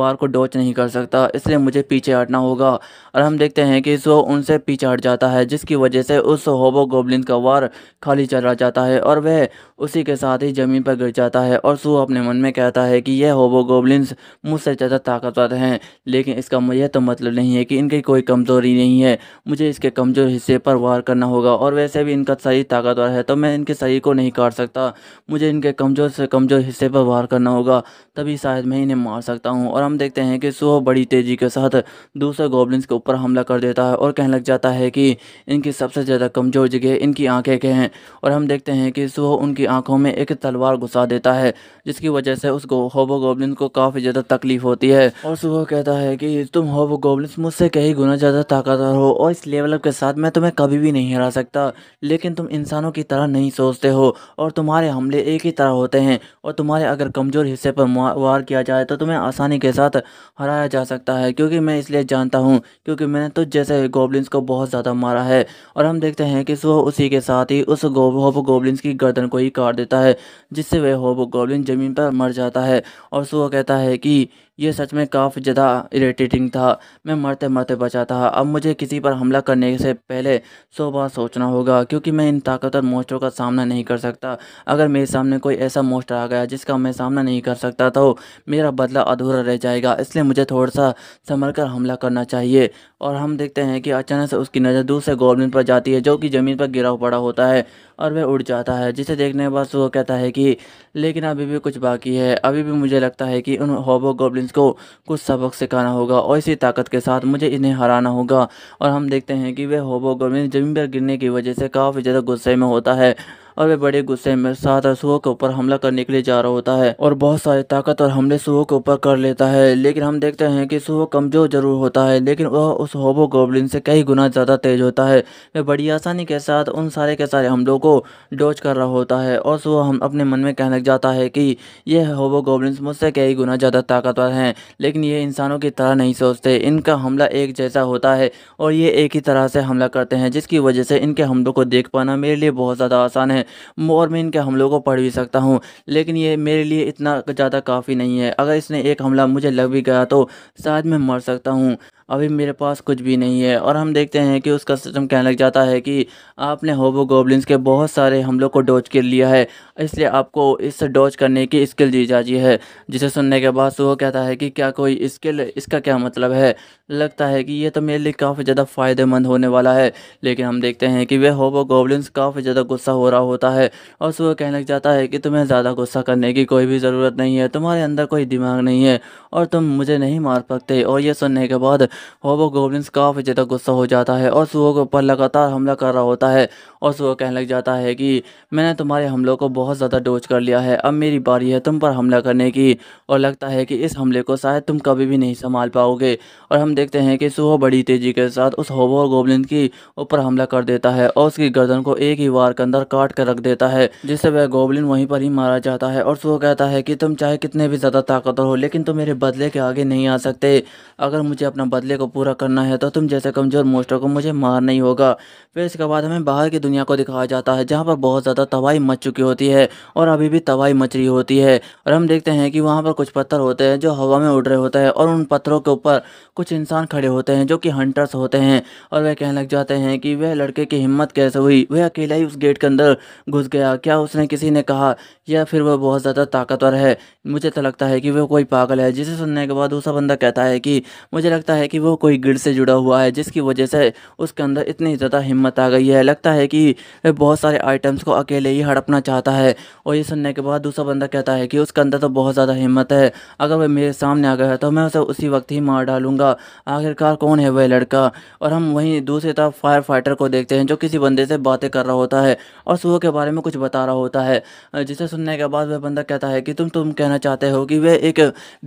वार को डोच नहीं कर सकता इसलिए मुझे पीछे हटना होगा और हम देखते हैं कि सो उनसे पीछे हट जाता है जिसकी वजह से उस होबो गोबलिन का वार खाली चला जाता है और वह उसी के साथ ही ज़मीन पर गिर जाता है और सो अपने मन में कहता है कि यह होबो गोबलिन मुझसे ज़्यादा ताकतवर हैं लेकिन इसका मुझे तो मतलब नहीं है कि इनकी कोई कमज़ोरी नहीं है मुझे इसके कमज़ोर हिस्से पर वार करना होगा और वैसे भी इनका शरीर ताकतवर है तो मैं इनके शरीर को नहीं काट सकता मुझे इनके कमज़ोर से कमज़ोर हिस्से पर वार करना होगा तभी शायद मैं इन्हें मार सकता हूँ और हम देखते हैं कि सुहो बड़ी तेज़ी के साथ दूसरे गोबलिन्स के ऊपर हमला कर देता है और कहने लग जाता है कि इनकी सबसे ज़्यादा कमज़ोर जगह इनकी आंखें के हैं और हम देखते हैं कि सुहो उनकी आंखों में एक तलवार घुसा देता है जिसकी वजह से उस होबो गोबलिन को काफ़ी ज़्यादा तकलीफ होती है और सुबह कहता है कि तुम होबो गोबलिन मुझसे कई गुना ज़्यादा ताकतवर हो और इस लेवल के साथ मैं तुम्हें कभी भी नहीं हरा सकता लेकिन तुम इंसानों की तरह नहीं सोचते हो और तुम्हारे हमले एक ही तरह होते हैं और तुम्हारे अगर कमज़ोर हिस्से पर वार किया जाए तो तुम्हें आसानी के साथ हराया जा सकता है क्योंकि मैं इसलिए जानता हूँ क्योंकि मैंने तुझ जैसे गोबलिन को बहुत ज़्यादा मारा है और हम देखते हैं कि वह उसी के साथ ही उस गोब होब की गर्दन को ही काट देता है जिससे वह होब गोबलिन ज़मीन पर मर जाता है और सुबह कहता है कि ये सच में काफ़ी ज़्यादा इरीटेटिंग था मैं मरते मरते बचा था अब मुझे किसी पर हमला करने से पहले सौ बार सोचना होगा क्योंकि मैं इन ताकतवर मोस्टरों का सामना नहीं कर सकता अगर मेरे सामने कोई ऐसा मोस्टर आ गया जिसका मैं सामना नहीं कर सकता तो मेरा बदला अधूरा रह जाएगा इसलिए मुझे थोड़ा सा संभल कर हमला करना चाहिए और हम देखते हैं कि अचानक से उसकी नज़र दूसरे से पर जाती है जो कि ज़मीन पर गिरा पड़ा होता है और वह उड़ जाता है जिसे देखने के बाद वो कहता है कि लेकिन अभी भी कुछ बाकी है अभी भी मुझे लगता है कि उन होबो गोब्लिन प्रिंस को कुछ सबक सिखाना होगा और इसी ताकत के साथ मुझे इन्हें हराना होगा और हम देखते हैं कि वह होबो गोविंद ज़मीन पर गिरने की वजह से काफ़ी ज़्यादा गुस्से में होता है और वह बड़े गुस्से में सात रसुओं के ऊपर हमला करने के लिए जा रहा होता है और बहुत सारे ताकत और हमले सुहो के ऊपर कर लेता है लेकिन हम देखते हैं कि सुहो कमजोर जरूर होता है लेकिन वह उस होबो गोबलिन से कई गुना ज़्यादा तेज होता है वह बड़ी आसानी के साथ उन सारे के सारे हमलों को डोज कर रहा होता है और सुबह हम अपने मन में कहने लग जाता है कि यह होबो गोबलिन मुझसे कई गुना ज़्यादा ताकतवर हैं लेकिन ये इंसानों की तरह नहीं सोचते इनका हमला एक जैसा होता है और ये एक ही तरह से हमला करते हैं जिसकी वजह से इनके हमलों को देख पाना मेरे लिए बहुत ज़्यादा आसान है हैं और मैं इनके हमलों को पढ़ भी सकता हूँ लेकिन ये मेरे लिए इतना ज़्यादा काफ़ी नहीं है अगर इसने एक हमला मुझे लग भी गया तो शायद मैं मर सकता हूँ अभी मेरे पास कुछ भी नहीं है और हम देखते हैं कि उसका सिस्टम कहने लग जाता है कि आपने होबो गोबलिंस के बहुत सारे हम लोग को डोज कर लिया है इसलिए आपको इससे डोज करने की स्किल दी जाती है जिसे सुनने के बाद सुबह कहता है कि क्या कोई स्किल इसका क्या मतलब है लगता है कि ये तो मेरे लिए काफ़ी ज़्यादा फ़ायदेमंद होने वाला है लेकिन हम देखते हैं कि वह होबो गोबलिंस काफ़ी ज़्यादा गुस्सा हो रहा होता है और सुबह कहने लग जाता है कि तुम्हें ज़्यादा गुस्सा करने की कोई भी ज़रूरत नहीं है तुम्हारे अंदर कोई दिमाग नहीं है और तुम मुझे नहीं मार सकते और यह सुनने के बाद होबो गोब्लिन्स काफ़ी ज़्यादा गुस्सा हो जाता है और सुबह के ऊपर लगातार हमला कर रहा होता है और सुबह कहने लग जाता है कि मैंने तुम्हारे हमलों को बहुत ज़्यादा डोज कर लिया है अब मेरी बारी है तुम पर हमला करने की और लगता है कि इस हमले को शायद तुम कभी भी नहीं संभाल पाओगे और हम देखते हैं कि सुबह बड़ी तेज़ी के साथ उस होबो और गोब्लिन की ऊपर हमला कर देता है और उसकी गर्दन को एक ही वार के अंदर काट कर रख देता है जिससे वह गोब्लिन वहीं पर ही मारा जाता है और सुबह कहता है कि तुम चाहे कितने भी ज़्यादा ताकतवर हो लेकिन तुम मेरे बदले के आगे नहीं आ सकते अगर मुझे अपना बदले को पूरा करना है तो तुम जैसे कमज़ोर मोस्टर को मुझे मारना ही होगा फिर इसके बाद हमें बाहर की दुनिया को दिखाया जाता है जहाँ पर बहुत ज़्यादा तबाही मच चुकी होती है और अभी भी तबाही मच रही होती है और हम देखते हैं कि वहाँ पर कुछ पत्थर होते हैं जो हवा में उड़ रहे होते हैं और उन पत्थरों के ऊपर कुछ इंसान खड़े होते हैं जो कि हंटर्स होते हैं और वह कहने लग जाते हैं कि वह लड़के की हिम्मत कैसे हुई वह अकेला ही उस गेट के अंदर घुस गया क्या उसने किसी ने कहा या फिर वह बहुत ज़्यादा ताकतवर है मुझे तो लगता है कि वह कोई पागल है जिसे सुनने के बाद दूसरा बंदा कहता है कि मुझे लगता है कि वो कोई गिर से जुड़ा हुआ है जिसकी वजह से उसके अंदर इतनी ज़्यादा हिम्मत आ गई है लगता है कि बहुत सारे आइटम्स को अकेले ही हड़पना चाहता है और ये सुनने के बाद दूसरा बंदा कहता है कि उसके अंदर तो बहुत ज़्यादा हिम्मत है अगर वह मेरे सामने आ गया तो मैं उसे उसी वक्त ही मार डालूंगा आखिरकार कौन है वह लड़का और हम वहीं दूसरी तरफ फायर फाइटर को देखते हैं जो किसी बंदे से बातें कर रहा होता है और सुबह के बारे में कुछ बता रहा होता है जिसे सुनने के बाद वह बंदा कहता है कि तुम तुम कहना चाहते हो कि वह एक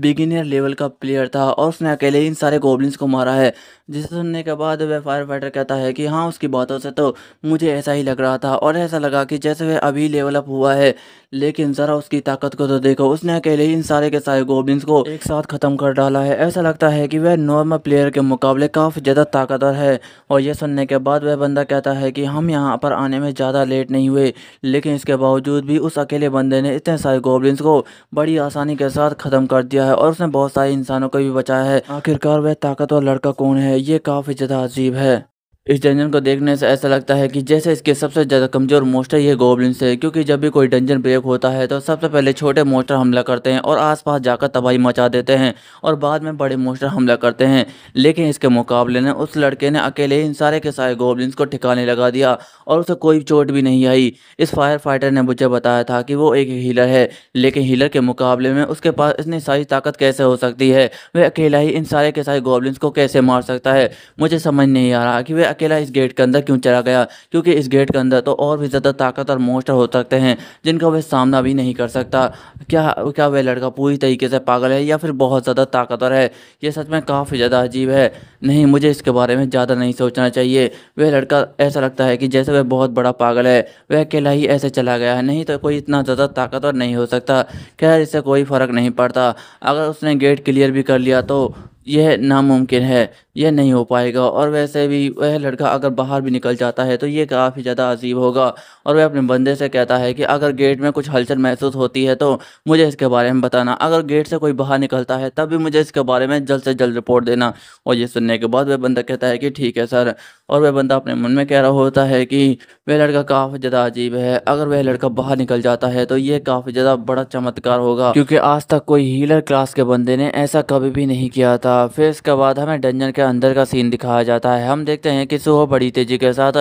बिगिनियर लेवल का प्लेयर था और उसने अकेले इन सारे गोबलिन एलियंस को मारा है जिसे सुनने के बाद वह फायर फाइटर कहता है कि हाँ उसकी बातों से तो मुझे ऐसा ही लग रहा था और ऐसा लगा कि जैसे वह अभी लेवल अप हुआ है लेकिन ज़रा उसकी ताकत को तो देखो उसने अकेले इन सारे के सारे गोबिन को एक साथ ख़त्म कर डाला है ऐसा लगता है कि वह नॉर्मल प्लेयर के मुकाबले काफ़ी ज़्यादा ताकतवर है और यह सुनने के बाद वह बंदा कहता है कि हम यहाँ पर आने में ज़्यादा लेट नहीं हुए लेकिन इसके बावजूद भी उस अकेले बंदे ने इतने सारे गोब्लिंस को बड़ी आसानी के साथ ख़त्म कर दिया है और उसने बहुत सारे इंसानों को भी बचाया है आखिरकार वह ताकत ताकतवर लड़का कौन है ये काफ़ी ज़्यादा अजीब है इस डंजन को देखने से ऐसा लगता है कि जैसे इसके सबसे ज़्यादा कमज़ोर मोस्टर ये गोबलिन है क्योंकि जब भी कोई डंजन ब्रेक होता है तो सबसे पहले छोटे मोस्टर हमला करते हैं और आसपास जाकर तबाही मचा देते हैं और बाद में बड़े मोस्टर हमला करते हैं लेकिन इसके मुकाबले में उस लड़के ने अकेले इन सारे के सारे गोब्लिन्स को ठिकाने लगा दिया और उसे कोई चोट भी नहीं आई इस फायर फाइटर ने मुझे बताया था कि वो एक हीलर है लेकिन हीलर के मुकाबले में उसके पास इतनी सारी ताकत कैसे हो सकती है वह अकेला ही इन सारे के सारे गोब्लिन्स को कैसे मार सकता है मुझे समझ नहीं आ रहा कि वह अकेला इस गेट के अंदर क्यों चला गया क्योंकि इस गेट के अंदर तो और भी ज़्यादा ताकतवर मोस्टर हो सकते हैं जिनका वह सामना भी नहीं कर सकता क्या क्या वह लड़का पूरी तरीके से पागल है या फिर बहुत ज़्यादा ताकतवर है यह सच में काफ़ी ज़्यादा अजीब है नहीं मुझे इसके बारे में ज़्यादा नहीं सोचना चाहिए वह लड़का ऐसा लगता है कि जैसे वह बहुत बड़ा पागल है वह अकेला ही ऐसे चला गया है नहीं तो कोई इतना ज़्यादा ताकतवर नहीं हो सकता खैर इससे कोई फ़र्क नहीं पड़ता अगर उसने गेट क्लियर भी कर लिया तो यह नामुमकिन है यह नहीं हो पाएगा और वैसे भी वह लड़का अगर बाहर भी निकल जाता है तो ये काफ़ी ज़्यादा अजीब होगा और वह अपने बंदे से कहता है कि अगर गेट में कुछ हलचल महसूस होती है तो मुझे इसके बारे में बताना अगर गेट से कोई बाहर निकलता है तब भी मुझे इसके बारे में जल्द से जल्द रिपोर्ट देना और ये सुनने के बाद वह बंदा कहता है कि ठीक है सर और वह बंदा अपने मन में कह रहा होता है कि वह लड़का काफ़ी ज़्यादा अजीब है अगर वह लड़का बाहर निकल जाता है तो ये काफ़ी ज़्यादा बड़ा चमत्कार होगा क्योंकि आज तक कोई हीलर क्लास के बंदे ने ऐसा कभी भी नहीं किया था फिर इसके बाद हमें डंजन के अंदर का सीन दिखाया जाता है हम देखते हैं कि सुहो बड़ी तेजी के साथ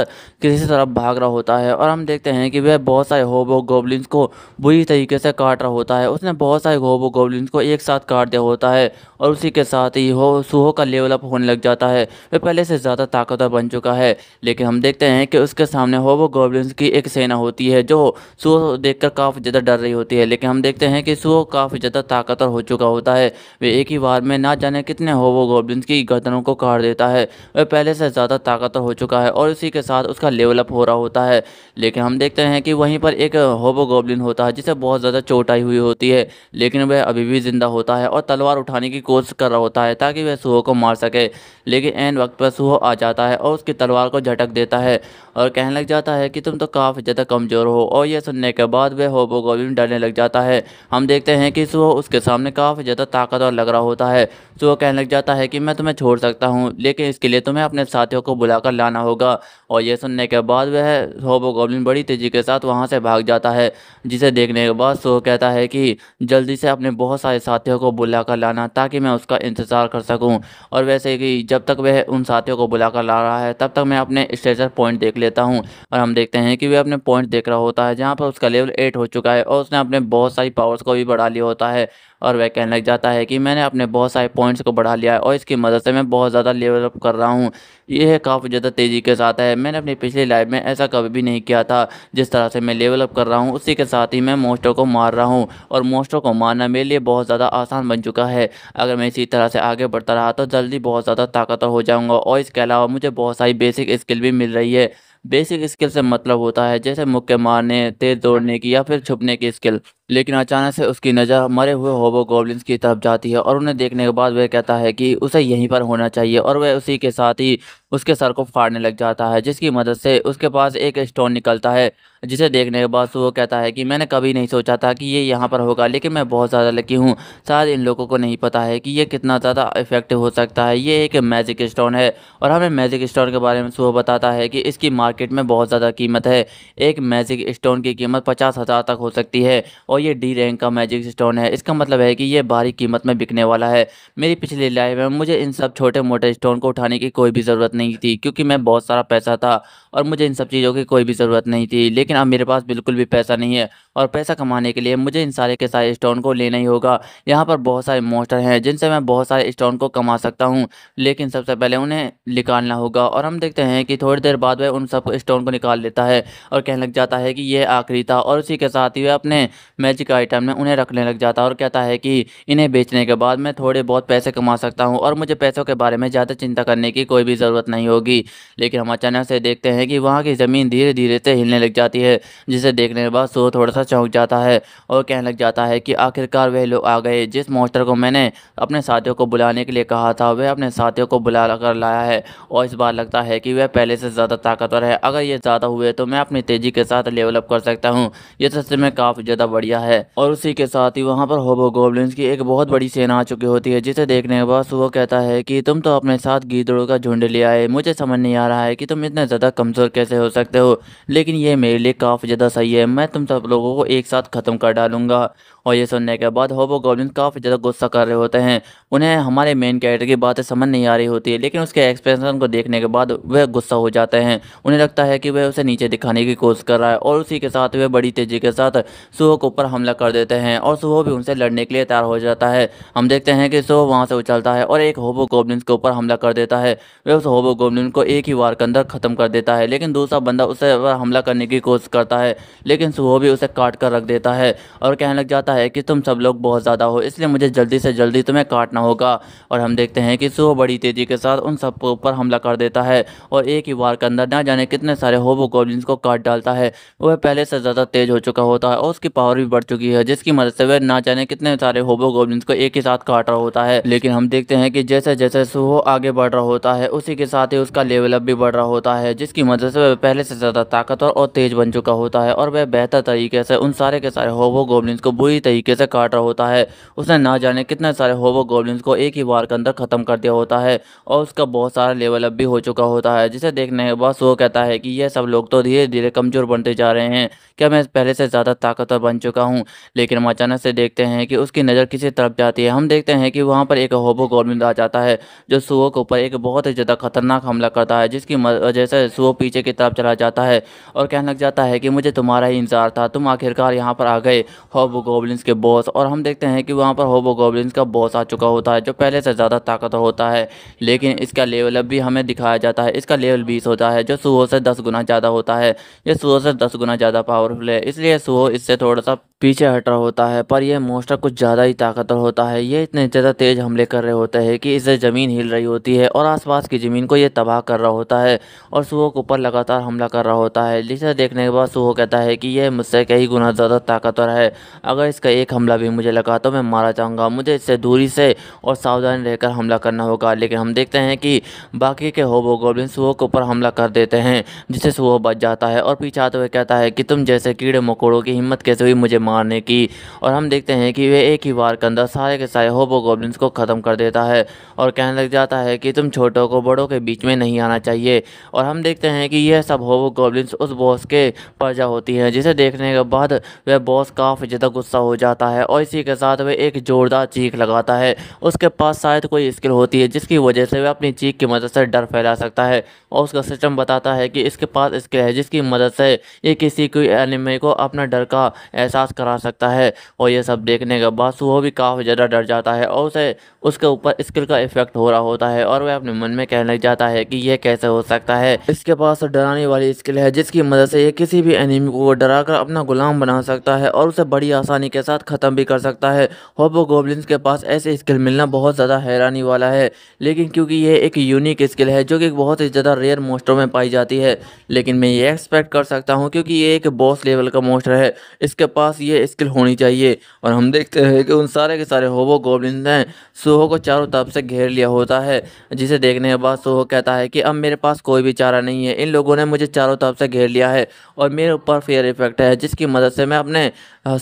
किसी तरफ भाग रहा होता है और हम देखते हैं कि वह बहुत सारे होबो गोबलिन्स को बुरी तरीके से काट रहा होता है उसने बहुत सारे होबो गोबलिन्स को एक साथ काट दिया होता है और उसी के साथ ही हो सुहो का लेवल अप होने लग जाता है वह पहले से ज़्यादा ताकतवर बन चुका है लेकिन हम देखते हैं कि उसके सामने होबो गोबलिन्स की एक सेना होती है जो सुहो देखकर काफ़ी ज़्यादा डर रही होती है लेकिन हम देखते हैं कि सुहो काफ़ी ज़्यादा ताकतवर हो चुका होता है वे एक ही बार में ना जाने कितने होबो गोबलिन्स की गर्दनों को काट देता है वह पहले से ज़्यादा ताकतवर हो चुका है और इसी के साथ उसका लेवलअप हो रहा होता है लेकिन हम देखते हैं कि वहीं पर एक होबो गोबलिन होता है जिसे बहुत ज़्यादा चोट आई हुई होती है लेकिन वह अभी भी ज़िंदा होता है और तलवार उठाने की कोशिश कर रहा होता है ताकि वह सुहो को मार सके लेकिन एन वक्त पर सुह आ जाता है और उसकी तलवार को झटक देता है और कहने लग जाता है कि तुम तो काफ़ी ज़्यादा कमज़ोर हो और यह सुनने के बाद वह होबो गोबी डरने लग जाता है हम देखते हैं कि सुह उसके सामने काफ़ी ज़्यादा ताकतवर लग रहा होता है सूह कहने लग जाता है कि मैं तुम्हें छोड़ सकता हूँ लेकिन इसके लिए तुम्हें अपने साथियों को बुलाकर लाना होगा और यह सुनने के बाद वह होबो गोबलिन बड़ी तेज़ी के साथ वहाँ से भाग जाता है जिसे देखने के बाद सूह कहता है कि जल्दी से अपने बहुत सारे साथियों को बुला लाना ताकि मैं उसका इंतज़ार कर सकूँ और वैसे कि जब तक वह उन साथियों को बुलाकर ला रहा है तब तक मैं अपने स्ट्रेचर पॉइंट देख लेता हूँ और हम देखते हैं कि वह अपने पॉइंट देख रहा होता है जहाँ पर उसका लेवल एट हो चुका है और उसने अपने बहुत सारी पावर्स को भी बढ़ा लिया होता है और वह कहने लग जाता है कि मैंने अपने बहुत सारे पॉइंट्स को बढ़ा लिया है और इसकी मदद से मैं बहुत ज़्यादा लेवलअप कर रहा हूँ यह काफ़ी ज़्यादा तेज़ी के साथ है मैंने अपनी पिछली लाइफ में ऐसा कभी भी नहीं किया था जिस तरह से मैं लेवलअप कर रहा हूँ उसी के साथ ही मैं मोस्टर को मार रहा हूँ और मोस्टर को मारना मेरे लिए बहुत ज़्यादा आसान बन चुका है अगर मैं इसी तरह से आगे बढ़ता रहा तो जल्दी बहुत ज़्यादा ताकतवर हो जाऊँगा और इसके अलावा मुझे बहुत सारी बेसिक स्किल भी मिल रही है बेसिक स्किल से मतलब होता है जैसे मुक्के मारने तेज़ दौड़ने की या फिर छुपने की स्किल लेकिन अचानक से उसकी नज़र मरे हुए होबो गोबलिन्स की तरफ जाती है और उन्हें देखने के बाद वह कहता है कि उसे यहीं पर होना चाहिए और वह उसी के साथ ही उसके सर को फाड़ने लग जाता है जिसकी मदद से उसके पास एक स्टोन निकलता है जिसे देखने के बाद वो कहता है कि मैंने कभी नहीं सोचा था कि ये यहाँ पर होगा लेकिन मैं बहुत ज़्यादा लकी हूँ शायद इन लोगों को नहीं पता है कि ये कितना ज़्यादा इफेक्टिव हो सकता है ये एक मैजिक स्टोन है और हमें मैजिक स्टोन के बारे में सुबह बताता है कि इसकी मार्केट में बहुत ज़्यादा कीमत है एक मैजिक स्टोन की कीमत पचास हज़ार तक हो सकती है और ये डी रैंक का मैजिक स्टोन है इसका मतलब है कि ये भारी कीमत में बिकने वाला है मेरी पिछली लाइफ में मुझे इन सब छोटे मोटे स्टोन को उठाने की कोई भी ज़रूरत नहीं थी क्योंकि मैं बहुत सारा पैसा था और मुझे इन सब चीज़ों की कोई भी ज़रूरत नहीं थी लेकिन अब मेरे पास बिल्कुल भी पैसा नहीं है और पैसा कमाने के लिए मुझे इन सारे के सारे स्टोन को लेना ही होगा यहाँ पर बहुत सारे मोस्टर हैं जिनसे मैं बहुत सारे स्टोन को कमा सकता हूँ लेकिन सबसे पहले उन्हें निकालना होगा और हम देखते हैं कि थोड़ी देर बाद वह उन सब स्टोन को निकाल लेता है और कहने लग जाता है कि यह आखिरी था और उसी के साथ ही वह अपने मैजिक आइटम में उन्हें रखने लग जाता है और कहता है कि इन्हें बेचने के बाद मैं थोड़े बहुत पैसे कमा सकता हूँ और मुझे पैसों के बारे में ज़्यादा चिंता करने की कोई भी ज़रूरत नहीं होगी लेकिन हम अचानक से देखते हैं कि वहाँ की ज़मीन धीरे धीरे से हिलने लग जाती है जिसे देखने के बाद सो थोड़ा सा चौंक जाता है और कहने लग जाता है कि आखिरकार वह लोग आ गए जिस मोस्टर को मैंने अपने साथियों को बुलाने के लिए कहा था वह अपने साथियों को बुला कर लाया है और इस बार लगता है कि वह पहले से ज़्यादा ताकतवर है अगर ये ज़्यादा हुए तो मैं अपनी तेज़ी के साथ लेवलअप कर सकता हूँ ये सस्ते में काफ़ी ज़्यादा बढ़िया है और उसी के साथ ही वहाँ पर होबो गोबलिन्स की एक बहुत बड़ी सेना आ चुकी होती है जिसे देखने के बाद वो कहता है कि तुम तो अपने साथ गीदड़ों का झुंड ले आए मुझे समझ नहीं आ रहा है कि तुम इतने ज़्यादा कमज़ोर कैसे हो सकते हो लेकिन ये मेरे लिए काफ़ी ज़्यादा सही है मैं तुम सब लोगों को एक साथ ख़त्म कर डालूंगा और ये सुनने के बाद होबो गोब्लिन काफ़ी ज़्यादा गुस्सा कर रहे होते हैं उन्हें हमारे मेन कैरेक्टर की बातें समझ नहीं आ रही होती है लेकिन उसके एक्सप्रेशन को देखने के बाद वह गुस्सा हो जाते हैं उन्हें लगता है कि वह उसे नीचे दिखाने की कोशिश कर रहा है और उसी के साथ वह बड़ी तेज़ी के साथ सुबह के ऊपर हमला कर देते हैं और सुबह भी उनसे लड़ने के लिए तैयार हो जाता है हम देखते हैं कि सुबह वहाँ से उछलता है और एक होबो गोब्लिन के ऊपर हमला कर देता है वह उस होबो गोब्लिन को एक ही वार के अंदर ख़त्म कर देता है लेकिन दूसरा बंदा उसे हमला करने की कोशिश करता है लेकिन सुबह भी उसे काट कर रख देता है और कहने लग जाता है कि तुम सब लोग बहुत ज़्यादा हो इसलिए मुझे जल्दी से जल्दी तुम्हें काटना होगा और हम देखते हैं कि सुबह बड़ी तेज़ी के साथ उन सब पर हमला कर देता है और एक ही बार के अंदर ना जाने कितने सारे होबो गोब्लिन्स को काट डालता है वह पहले से ज़्यादा तेज़ हो चुका होता है और उसकी पावर भी बढ़ चुकी है जिसकी मदद से वह ना जाने कितने सारे होबो गोब्लिन्स को एक ही साथ काट रहा होता है लेकिन हम देखते हैं कि जैसे जैसे सुबह आगे बढ़ रहा होता है उसी के साथ ही उसका लेवल अप भी बढ़ रहा होता है जिसकी मदद से वह पहले से ज़्यादा ताकतवर और तेज़ बन चुका होता है और वह बेहतर तरीके से से उन सारे के सारे होवो गोबलिन को बुरी तरीके से काट रहा होता है उसने ना जाने कितने सारे होवो गोबलिन को एक ही बार के अंदर ख़त्म कर दिया होता है और उसका बहुत सारा लेवल अप भी हो चुका होता है जिसे देखने के बाद वो कहता है कि यह सब लोग तो धीरे धीरे कमज़ोर बनते जा रहे हैं क्या मैं पहले से ज़्यादा ताकतवर बन चुका हूँ लेकिन हम अचानक से देखते हैं कि उसकी नज़र किसी तरफ जाती है हम देखते हैं कि वहाँ पर एक होबो गोबलिन आ जाता है जो सुओ के ऊपर एक बहुत ही ज़्यादा खतरनाक हमला करता है जिसकी वजह से सुओ पीछे की तरफ चला जाता है और कहने लग जाता है कि मुझे तुम्हारा ही इंतजार था तुम आखिर आखिरकार यहाँ पर आ गए होबो गोबलिन के बॉस और हम देखते हैं कि वहाँ पर होबो गोबलिन का बॉस आ चुका होता है जो पहले से ज़्यादा ताकतवर होता है लेकिन इसका लेवल अब भी हमें दिखाया जाता है इसका लेवल बीस होता है जो सुबह से दस गुना ज़्यादा होता है ये सुबह से दस गुना ज़्यादा पावरफुल है इसलिए सुबह इससे थोड़ा सा पीछे हट रहा होता है पर यह मोस्टर कुछ ज़्यादा ही ताकतवर होता है ये इतने ज़्यादा तेज़ हमले कर रहे होते हैं कि इससे ज़मीन हिल रही होती है और आसपास की ज़मीन को यह तबाह कर रहा होता है और सुहो के ऊपर लगातार हमला कर रहा होता है जिसे देखने के बाद सुहो कहता है कि यह मुझसे कहीं कई गुना ज़्यादा ताकतवर है अगर इसका एक हमला भी मुझे लगा तो मैं मारा जाऊँगा मुझे इससे दूरी से और सावधानी रहकर हमला करना होगा लेकिन हम देखते हैं कि बाकी के होबो गोबिन सुबह के ऊपर हमला कर देते हैं जिससे सुबह बच जाता है और पीछे आते हुए कहता है कि तुम जैसे कीड़े मकोड़ों की हिम्मत कैसे हुई मुझे मारने की और हम देखते हैं कि वे एक ही बार के अंदर सारे के सारे होबो गोब्लिन्स को ख़त्म कर देता है और कहने लग जाता है कि तुम छोटों को बड़ों के बीच में नहीं आना चाहिए और हम देखते हैं कि यह सब होबो गोब्लिन्स उस बॉस के प्रजा होती हैं जिसे देखने के बाद वह बॉस काफ़ी ज़्यादा गुस्सा हो जाता है और इसी के साथ वह एक ज़ोरदार चीख लगाता है उसके पास शायद कोई स्किल होती है जिसकी वजह से वह अपनी चीख की मदद से डर फैला सकता है और उसका सिस्टम बताता है कि इसके पास स्किल है जिसकी मदद से ये किसी को एनिमे को अपना डर का एहसास करा सकता है और ये सब देखने के बाद वो भी काफ़ी ज़्यादा डर जाता है और उसे उसके ऊपर स्किल का इफेक्ट हो रहा होता है और वह अपने मन में कहने लग जाता है कि यह कैसे हो सकता है इसके पास डराने वाली स्किल है जिसकी मदद से ये किसी भी एनिमी को डरा कर अपना गुलाम बना सकता है और उसे बड़ी आसानी के साथ ख़त्म भी कर सकता है होबो गोबलिंस के पास ऐसे स्किल मिलना बहुत ज़्यादा हैरानी वाला है लेकिन क्योंकि यह एक यूनिक स्किल है जो कि बहुत ही ज़्यादा रेयर मोस्टरों में पाई जाती है लेकिन मैं ये एक्सपेक्ट कर सकता हूँ क्योंकि ये एक बॉस लेवल का मोस्टर है इसके पास ये स्किल होनी चाहिए और हम देखते हैं कि उन सारे के सारे होबो गोबलिन ने सोहो को चारों तरफ से घेर लिया होता है जिसे देखने के बाद सोहो कहता है कि अब मेरे पास कोई भी चारा नहीं है इन लोगों ने मुझे चारों तरफ से घेर लिया है और मेरे ऊपर फेयर इफेक्ट है जिसकी मदद से मैं अपने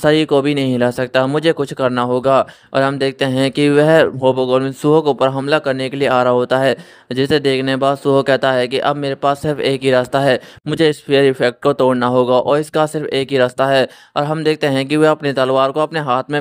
शरीर को भी नहीं हिला सकता मुझे कुछ करना होगा और हम देखते हैं कि वह होबो गोबलिन सोहो के ऊपर हमला करने के लिए आ रहा होता है जिसे देखने के बाद सोहो कहता है कि अब मेरे पास सिर्फ एक ही रास्ता है मुझे इस फेयर इफेक्ट को तोड़ना होगा और इसका सिर्फ एक ही रास्ता है और हम देखते हैं कि वह अपनी तलवार को अपने हाथ में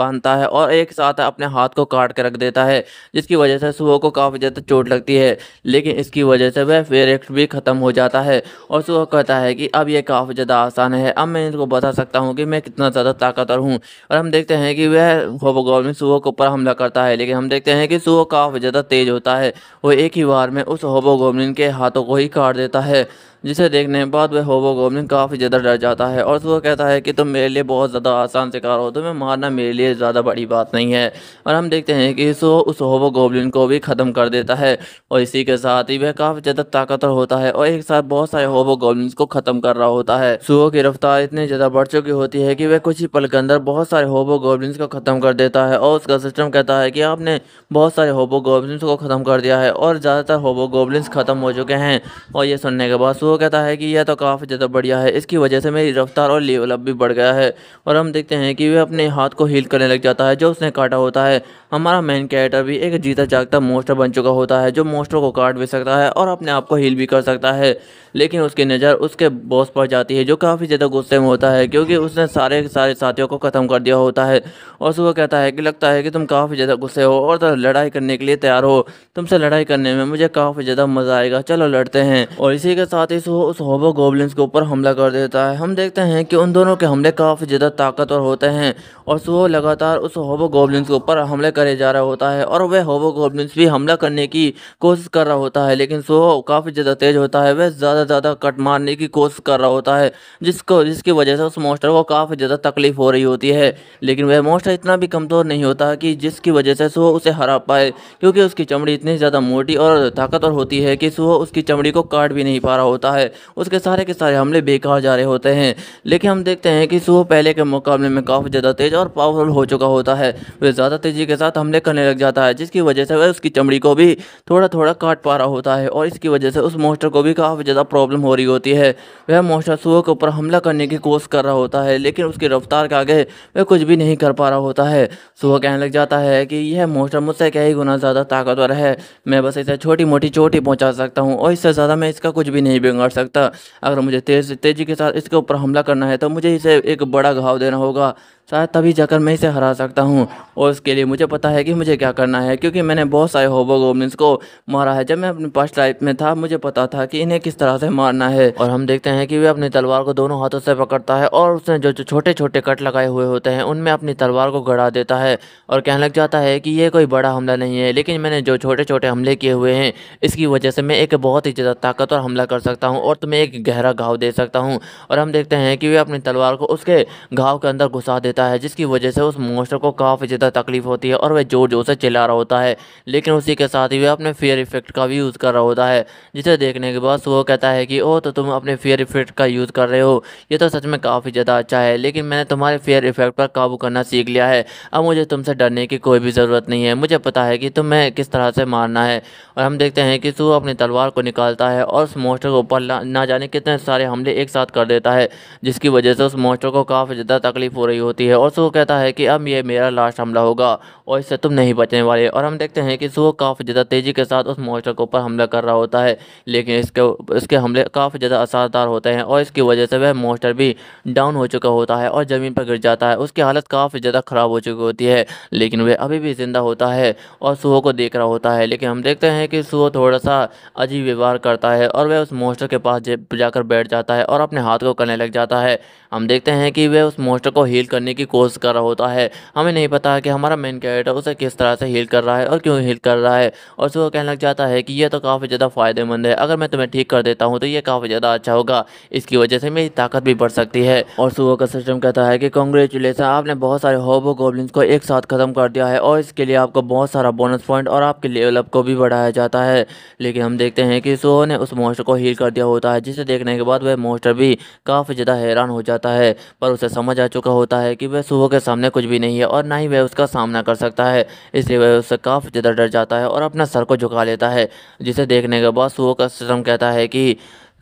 बांधता है और एक साथ अपने हाथ को काट कर रख देता है जिसकी वजह से सुबह को काफ़ी ज़्यादा चोट लगती है लेकिन इसकी वजह से वह फेयर एक्ट भी ख़त्म हो जाता है और सुबह कहता है कि अब यह काफ़ी ज़्यादा आसान है अब मैं इनको बता सकता हूँ कि मैं कितना ज़्यादा ताकतवर हूँ और हम देखते हैं कि वह होबोगोल में सुबह के ऊपर हमला करता है लेकिन हम देखते हैं कि सुबह काफ़ी ज़्यादा तेज़ होता है वो एक ही बार में उस होबोगोमलिन के हाथों को ही काट देता है जिसे देखने के बाद वह होबो गोब्लिन काफ़ी ज़्यादा डर जाता है और वो कहता है कि तुम मेरे लिए बहुत ज़्यादा आसान शिकार हो तुम्हें मारना मेरे लिए ज़्यादा बड़ी बात नहीं है और हम देखते हैं कि सो उस होबो गोब्लिन को भी ख़त्म कर देता है और इसी के साथ ही वह काफ़ी ज़्यादा ताकतवर होता है और एक साथ बहुत सारे होबो गोब्लिन को ख़त्म कर रहा होता है सुबह की रफ्तार इतनी ज़्यादा बढ़ चुकी होती है कि वह कुछ ही पल के अंदर बहुत सारे होबो गोब्लिन को ख़त्म कर देता है और उसका सिस्टम कहता है कि आपने बहुत सारे होबो गोब्लिन को ख़त्म कर दिया है और ज़्यादातर होबो गोब्लिन ख़त्म हो चुके हैं और ये सुनने के बाद वो कहता है कि यह तो काफ़ी ज़्यादा बढ़िया है इसकी वजह से मेरी रफ्तार और लेवल अप भी बढ़ गया है और हम देखते हैं कि वह अपने हाथ को हील करने लग जाता है जो उसने काटा होता है हमारा मेन कैरेक्टर भी एक जीता जागता मोस्टर बन चुका होता है जो मोस्टर को काट भी सकता है और अपने आप को हील भी कर सकता है लेकिन उसकी नज़र उसके बॉस पर जाती है जो काफ़ी ज़्यादा गुस्से में होता है क्योंकि उसने सारे सारे साथियों को ख़त्म कर दिया होता है और सुबह कहता है कि लगता है कि तुम काफ़ी ज़्यादा गुस्से हो और लड़ाई करने के लिए तैयार हो तुमसे लड़ाई करने में मुझे काफ़ी ज़्यादा मज़ा आएगा चलो लड़ते हैं और इसी के साथ ही पुलिस वो उस होबो गोबलिन के ऊपर हमला कर देता है हम देखते हैं कि उन दोनों के हमले काफ़ी ज़्यादा ताकतवर होते हैं और वो लगातार उस होबो गोबलिन के ऊपर हमले करे जा रहा होता है और वह होबो गोबलिन्स भी हमला करने की कोशिश कर रहा होता है लेकिन सो काफ़ी ज़्यादा तेज़ होता है वह ज़्यादा ज़्यादा कट मारने की कोशिश कर रहा होता है जिसको जिसकी वजह से उस मोस्टर को काफ़ी ज़्यादा तकलीफ हो रही होती है लेकिन वह मोस्टर इतना भी कमज़ोर नहीं होता कि जिसकी वजह से सुबह उसे हरा पाए क्योंकि उसकी चमड़ी इतनी ज़्यादा मोटी और ताकतवर होती है कि सुबह उसकी चमड़ी को काट भी नहीं पा रहा होता होता है उसके सारे के सारे हमले बेकार जा रहे होते हैं लेकिन हम देखते हैं कि सुबह पहले के मुकाबले में काफ़ी ज़्यादा तेज़ और पावरफुल हो चुका होता है वह ज़्यादा तेज़ी के साथ हमले करने लग जाता है जिसकी वजह से वह उसकी चमड़ी को भी थोड़ा थोड़ा काट पा रहा होता है और इसकी वजह से उस मोस्टर को भी काफ़ी ज़्यादा प्रॉब्लम हो रही होती है वह मोस्टर सुबह के ऊपर हमला करने की कोशिश कर रहा होता है लेकिन उसकी रफ्तार के आगे वह कुछ भी नहीं कर पा रहा होता है सुबह कहने लग जाता है कि यह मोस्टर मुझसे कई गुना ज़्यादा ताकतवर है मैं बस इसे छोटी मोटी चोटी पहुँचा सकता हूँ और इससे ज़्यादा मैं इसका कुछ भी नहीं बिगड़ संघर्ष सकता अगर मुझे तेज तेजी के साथ इसके ऊपर हमला करना है तो मुझे इसे एक बड़ा घाव देना होगा शायद तभी जाकर मैं इसे हरा सकता हूँ और उसके लिए मुझे पता है कि मुझे क्या करना है क्योंकि मैंने बहुत सारे होबो गोब्लिन्स को मारा है जब मैं अपनी पास्ट लाइफ में था मुझे पता था कि इन्हें किस तरह से मारना है और हम देखते हैं कि वह अपनी तलवार को दोनों हाथों से पकड़ता है और उसने जो छोटे छोटे कट लगाए हुए होते हैं उनमें अपनी तलवार को गड़ा देता है और कहने लग जाता है कि ये कोई बड़ा हमला नहीं है लेकिन मैंने जो छोटे छोटे हमले किए हुए हैं इसकी वजह से मैं एक बहुत ही ज़्यादा ताकतवर हमला कर सकता हूँ हूँ और तुम्हें एक गहरा घाव दे सकता हूँ और हम देखते हैं कि वह अपनी तलवार को उसके घाव के अंदर घुसा देता है जिसकी वजह से उस मोस्टर को काफ़ी ज़्यादा तकलीफ होती है और वह जोर जोर से चिल्ला रहा होता है लेकिन उसी के साथ ही वह अपने फेयर इफेक्ट का भी यूज़ कर रहा होता है जिसे देखने के बाद वो कहता है कि ओ तो तुम अपने फेयर इफेक्ट का यूज़ कर रहे हो ये तो सच में काफ़ी ज़्यादा अच्छा है लेकिन मैंने तुम्हारे फेयर इफेक्ट पर काबू करना सीख लिया है अब मुझे तुमसे डरने की कोई भी ज़रूरत नहीं है मुझे पता है कि तुम्हें किस तरह से मारना है और हम देखते हैं कि सू अपनी तलवार को निकालता है और उस मोस्टर को ऊपर और ना जाने कितने सारे हमले एक साथ कर देता है जिसकी वजह से उस मोस्टर को काफ़ी ज़्यादा तकलीफ हो रही होती है और सो कहता है कि अब ये मेरा लास्ट हमला होगा और इससे तुम नहीं बचने वाले और हम देखते हैं कि सो काफ़ी ज़्यादा तेज़ी के साथ उस मोस्टर के ऊपर हमला कर रहा होता है लेकिन इसके इसके हमले काफ़ी ज़्यादा असरदार होते हैं और इसकी वजह से वह मोस्टर भी डाउन हो चुका होता है और ज़मीन पर गिर जाता है उसकी हालत काफ़ी ज़्यादा ख़राब हो चुकी होती है लेकिन वह अभी भी ज़िंदा होता है और सुहो को देख रहा होता है लेकिन हम देखते हैं कि सुहो थोड़ा सा अजीब व्यवहार करता है और वह उस मोस्टर के पास जाकर बैठ जाता है और अपने हाथ को करने लग जाता है हम देखते हैं कि वह उस मोस्टर को हील करने की कोशिश कर रहा होता है हमें नहीं पता कि हमारा मेन कैरेक्टर उसे किस तरह से हील कर रहा है और क्यों हील कर रहा है और उसको कहने लग जाता है कि यह तो काफ़ी ज़्यादा फ़ायदेमंद है अगर मैं तुम्हें ठीक कर देता हूँ तो यह काफ़ी ज़्यादा अच्छा होगा इसकी वजह से मेरी ताकत भी बढ़ सकती है और सुबह का सिस्टम कहता है कि कॉन्ग्रेचुलेसन आपने बहुत सारे होबो गोबलिंस को एक साथ ख़त्म कर दिया है और इसके लिए आपको बहुत सारा बोनस पॉइंट और आपके लेवल अप को भी बढ़ाया जाता है लेकिन हम देखते हैं कि सोहो ने उस मोस्टर को हील कर कर दिया होता है जिसे देखने के बाद वह मोस्टर भी काफ़ी ज़्यादा हैरान हो जाता है पर उसे समझ आ चुका होता है कि वह सुबह के सामने कुछ भी नहीं है और ना ही वह उसका सामना कर सकता है इसलिए वह उससे काफ़ी ज़्यादा डर जाता है और अपना सर को झुका लेता है जिसे देखने के बाद सुबह का सिस्टम कहता है कि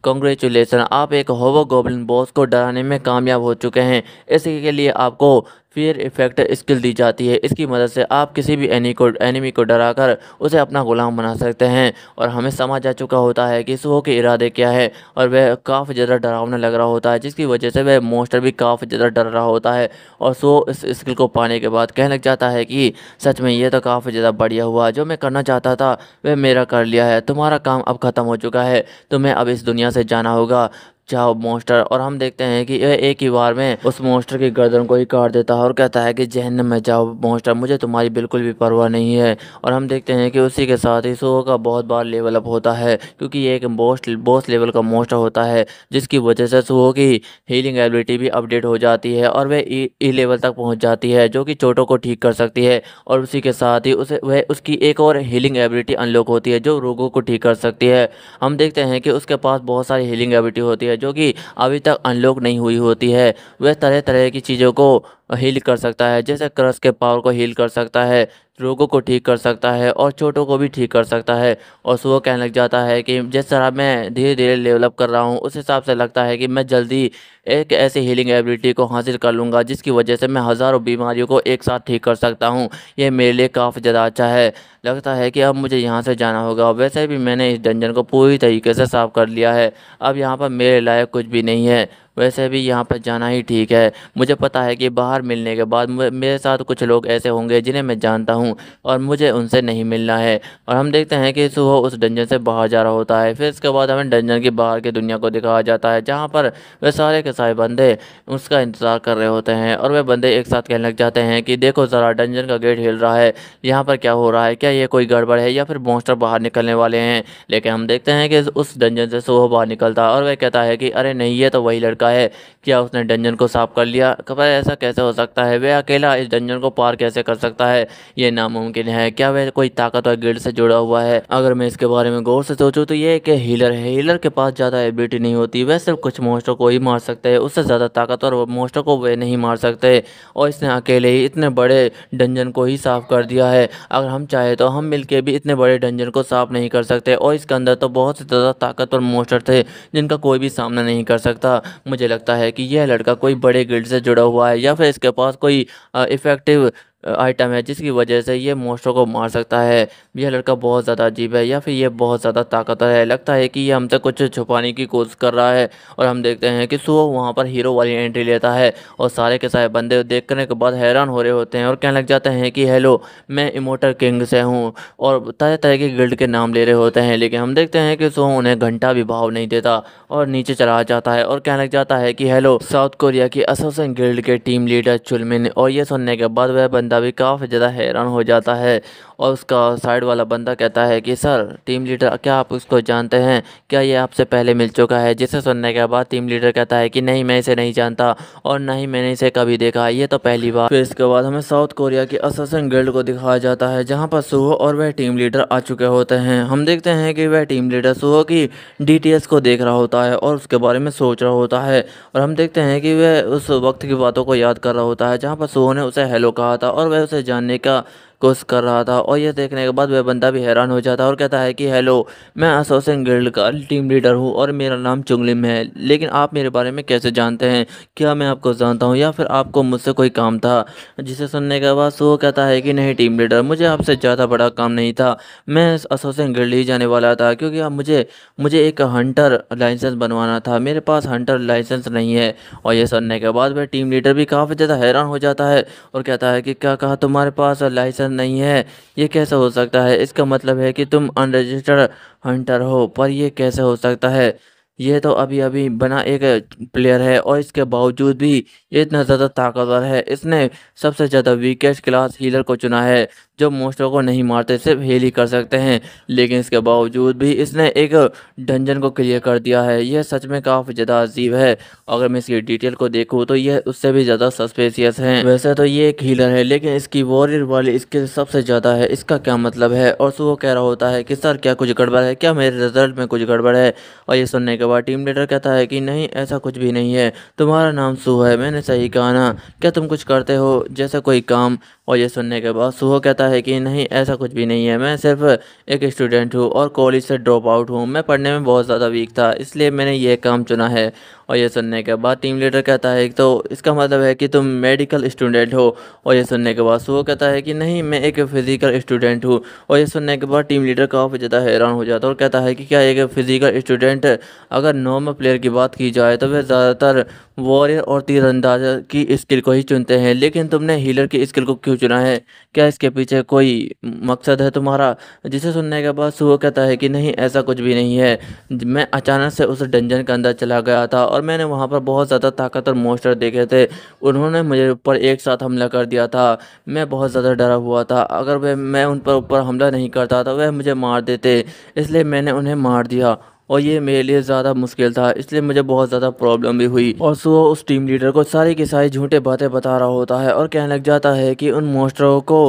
कॉन्ग्रेचुलेसन आप एक होवो गोबलिन बॉस को डराने में कामयाब हो चुके हैं इसी के लिए आपको फियर इफेक्ट स्किल दी जाती है इसकी मदद से आप किसी भी एनी को एनिमी को डरा कर उसे अपना गुलाम बना सकते हैं और हमें समझ आ चुका होता है कि सुहो के इरादे क्या है और वह काफ़ी ज़्यादा डरावना लग रहा होता है जिसकी वजह से वह मोस्टर भी काफ़ी ज़्यादा डर रहा होता है और सो इस स्किल को पाने के बाद कहने लग जाता है कि सच में यह तो काफ़ी ज़्यादा बढ़िया हुआ जो मैं करना चाहता था वह मेरा कर लिया है तुम्हारा काम अब ख़त्म हो चुका है तुम्हें अब इस दुनिया से जाना होगा चाहो मोस्टर और हम देखते हैं कि यह एक ही बार में उस मोस्टर की गर्दन को ही काट देता है और कहता है कि जहन में जाओ मोस्टर मुझे तुम्हारी बिल्कुल भी परवाह नहीं है और हम देखते हैं कि उसी के साथ ही सो का बहुत बार लेवल अप होता है क्योंकि ये एक बोस्ट बोस लेवल का मोस्टर होता है जिसकी वजह से सो की हीलिंग एबिलिटी भी अपडेट हो जाती है और वह ई e, लेवल e तक पहुँच जाती है जो कि चोटों को ठीक कर सकती है और उसी के साथ ही उसे वह उसकी एक और हीलिंग एबिलिटी अनलॉक होती है जो रोगों को ठीक कर सकती है हम देखते हैं कि उसके पास बहुत सारी हीलिंग एबिलिटी होती है जो कि अभी तक अनलॉक नहीं हुई होती है वह तरह तरह की चीज़ों को हील कर सकता है जैसे क्रस के पावर को हील कर सकता है रोगों को ठीक कर सकता है और छोटों को भी ठीक कर सकता है और सुबह कहने लग जाता है कि जिस तरह मैं धीरे धीरे डेवलप कर रहा हूँ उस हिसाब से लगता है कि मैं जल्दी एक ऐसी हीलिंग एबिलिटी को हासिल कर लूँगा जिसकी वजह से मैं हज़ारों बीमारियों को एक साथ ठीक कर सकता हूँ ये मेरे लिए काफ़ी ज़्यादा अच्छा है लगता है कि अब मुझे यहाँ से जाना होगा वैसे भी मैंने इस डंजन को पूरी तरीके से साफ़ कर लिया है अब यहाँ पर मेरे लायक कुछ भी नहीं है वैसे भी यहाँ पर जाना ही ठीक है मुझे पता है कि बाहर मिलने के बाद मेरे साथ कुछ लोग ऐसे होंगे जिन्हें मैं जानता हूँ और मुझे उनसे नहीं मिलना है और हम देखते हैं कि सुबह उस डंजन से बाहर जा रहा होता है फिर इसके बाद हमें डंजन की बाहर की दुनिया को दिखाया जाता है जहाँ पर वे सारे के सारे बंदे उसका इंतज़ार कर रहे होते हैं और वह बंदे एक साथ कहने लग जाते हैं कि देखो ज़रा डंजन का गेट हिल रहा है यहाँ पर क्या हो रहा है क्या ये कोई गड़बड़ है या फिर मोस्टर बाहर निकलने वाले हैं लेकिन हम देखते हैं कि उस डंजन से सुबह बाहर निकलता है और वह कहता है कि अरे नहीं ये तो वही लड़का चुका है क्या उसने डंजन को साफ कर लिया खबर ऐसा कैसे हो सकता है वह अकेला इस डंजन को पार कैसे कर सकता है ये नामुमकिन है क्या वह कोई ताकतवर गिल्ड से जुड़ा हुआ है अगर मैं इसके बारे में गौर से सोचूँ तो ये एक हीलर है हीलर के पास ज़्यादा एबिलिटी नहीं होती वह सिर्फ कुछ मोस्टर को ही मार सकते हैं उससे ज़्यादा ताकतवर मोस्टर को वह नहीं मार सकते और इसने अकेले ही इतने बड़े डंजन को ही साफ़ कर दिया है अगर हम चाहें तो हम मिल भी इतने बड़े डंजन को साफ़ नहीं कर सकते और इसके अंदर तो बहुत से ज़्यादा ताकतवर मोस्टर थे जिनका कोई भी सामना नहीं कर सकता मुझे लगता है कि यह लड़का कोई बड़े गिल्ड से जुड़ा हुआ है या फिर इसके पास कोई इफ़ेक्टिव आइटम है जिसकी वजह से ये मोस्टर को मार सकता है यह लड़का बहुत ज़्यादा अजीब है या फिर ये बहुत ज़्यादा ताकतवर है लगता है कि ये हमसे कुछ छुपाने की कोशिश कर रहा है और हम देखते हैं कि सुबह वहाँ पर हीरो वाली एंट्री लेता है और सारे के सारे बंदे देखने के बाद हैरान हो रहे होते हैं और कहने लग जाते हैं कि हेलो मैं इमोटर किंग से हूँ और तरह तरह के गिल्ड के नाम ले रहे होते हैं लेकिन हम देखते हैं कि सुबह उन्हें घंटा भी भाव नहीं देता और नीचे चला जाता है और कहने लग जाता है कि हेलो साउथ कोरिया की असोसन गिल्ड के टीम लीडर चुलमिन और ये सुनने के बाद वह बंद बंदा भी काफ़ी ज़्यादा हैरान हो जाता है और उसका साइड वाला बंदा कहता है कि सर टीम लीडर क्या आप उसको जानते हैं क्या ये आपसे पहले मिल चुका है जिसे सुनने के बाद टीम लीडर कहता है कि नहीं मैं इसे नहीं जानता और ना ही मैंने इसे कभी देखा है ये तो पहली बार फिर इसके बाद हमें साउथ कोरिया की असन गर्ल्ड को दिखाया जाता है जहाँ पर सुहो और वह टीम लीडर आ चुके होते हैं हम देखते हैं कि वह टीम लीडर सुहो की डी को देख रहा होता है और उसके बारे में सोच रहा होता है और हम देखते हैं कि वह उस वक्त की बातों को याद कर रहा होता है जहाँ पर सुहो ने उसे हेलो कहा था और वह उसे जानने का कुछ कर रहा था और यह देखने के बाद वह बंदा भी हैरान हो जाता है और कहता है कि हेलो मैं असोसिंग गिल्ड का टीम लीडर हूँ और मेरा नाम चुंगलिम है लेकिन आप मेरे बारे में कैसे जानते हैं क्या मैं आपको जानता हूँ या फिर आपको मुझसे कोई काम था जिसे सुनने के बाद वो कहता है कि नहीं टीम लीडर मुझे आपसे ज़्यादा बड़ा काम नहीं था मैं असोसिंग गिल्ड ही जाने वाला था क्योंकि अब मुझे मुझे एक हंटर लाइसेंस बनवाना था मेरे पास हंटर लाइसेंस नहीं है और यह सुनने के बाद वह टीम लीडर भी काफ़ी ज़्यादा हैरान हो जाता है और कहता है कि क्या कहा तुम्हारे पास लाइसेंस हंटर नहीं है ये कैसे हो सकता है इसका मतलब है कि तुम अनरजिस्टर्ड हंटर हो पर यह कैसे हो सकता है ये तो अभी अभी बना एक प्लेयर है और इसके बावजूद भी ये इतना ज़्यादा ताकतवर है इसने सबसे ज़्यादा वीकेस्ट क्लास हीलर को चुना है जो मोस्टर को नहीं मारते सिर्फ हेल ही कर सकते हैं लेकिन इसके बावजूद भी इसने एक डंजन को क्लियर कर दिया है यह सच में काफ़ी ज़्यादा अजीब है अगर मैं इसकी डिटेल को देखूँ तो यह उससे भी ज़्यादा सस्पेसियस है वैसे तो ये एक हीलर है लेकिन इसकी वॉरियर वाली स्किल सबसे ज़्यादा है इसका क्या मतलब है और सुबह कह रहा होता है कि सर क्या कुछ गड़बड़ है क्या मेरे रिजल्ट में कुछ गड़बड़ है और ये सुनने के बाद टीम लीडर कहता है कि नहीं ऐसा कुछ भी नहीं है तुम्हारा नाम सू है मैंने सही कहा ना क्या तुम कुछ करते हो जैसा कोई काम और ये सुनने के बाद सुह कहता है है कि नहीं ऐसा कुछ भी नहीं है मैं सिर्फ एक स्टूडेंट हूँ और कॉलेज से ड्रॉप आउट हूँ मैं पढ़ने में बहुत ज़्यादा वीक था इसलिए मैंने ये काम चुना है और ये सुनने के बाद टीम लीडर कहता है तो इसका मतलब है कि तुम मेडिकल स्टूडेंट हो और ये सुनने के बाद सुबह कहता है कि नहीं मैं एक फ़िज़िकल स्टूडेंट हूँ और ये सुनने के बाद टीम लीडर काफ़ी ज़्यादा हैरान हो जाता है और कहता है कि क्या एक फ़िज़िकल स्टूडेंट अगर नॉर्मल प्लेयर की बात की जाए तो वह ज़्यादातर वॉरियर और तीरंदाज की स्किल को ही चुनते हैं लेकिन तुमने हीलर की स्किल को क्यों चुना है क्या इसके पीछे कोई मकसद है तुम्हारा जिसे सुनने के बाद सुबह कहता है कि नहीं ऐसा कुछ भी नहीं है मैं अचानक से उस डंजन के अंदर चला गया था और और मैंने वहाँ पर बहुत ज़्यादा ताकतवर मोस्टर देखे थे उन्होंने मुझे ऊपर एक साथ हमला कर दिया था मैं बहुत ज़्यादा डरा हुआ था अगर वह मैं उन पर ऊपर हमला नहीं करता तो वह मुझे मार देते इसलिए मैंने उन्हें मार दिया और ये मेरे लिए ज़्यादा मुश्किल था इसलिए मुझे बहुत ज़्यादा प्रॉब्लम भी हुई और सुबह उस टीम लीडर को सारी की सारी झूठे बातें बता रहा होता है और कहने लग जाता है कि उन मोस्टरों को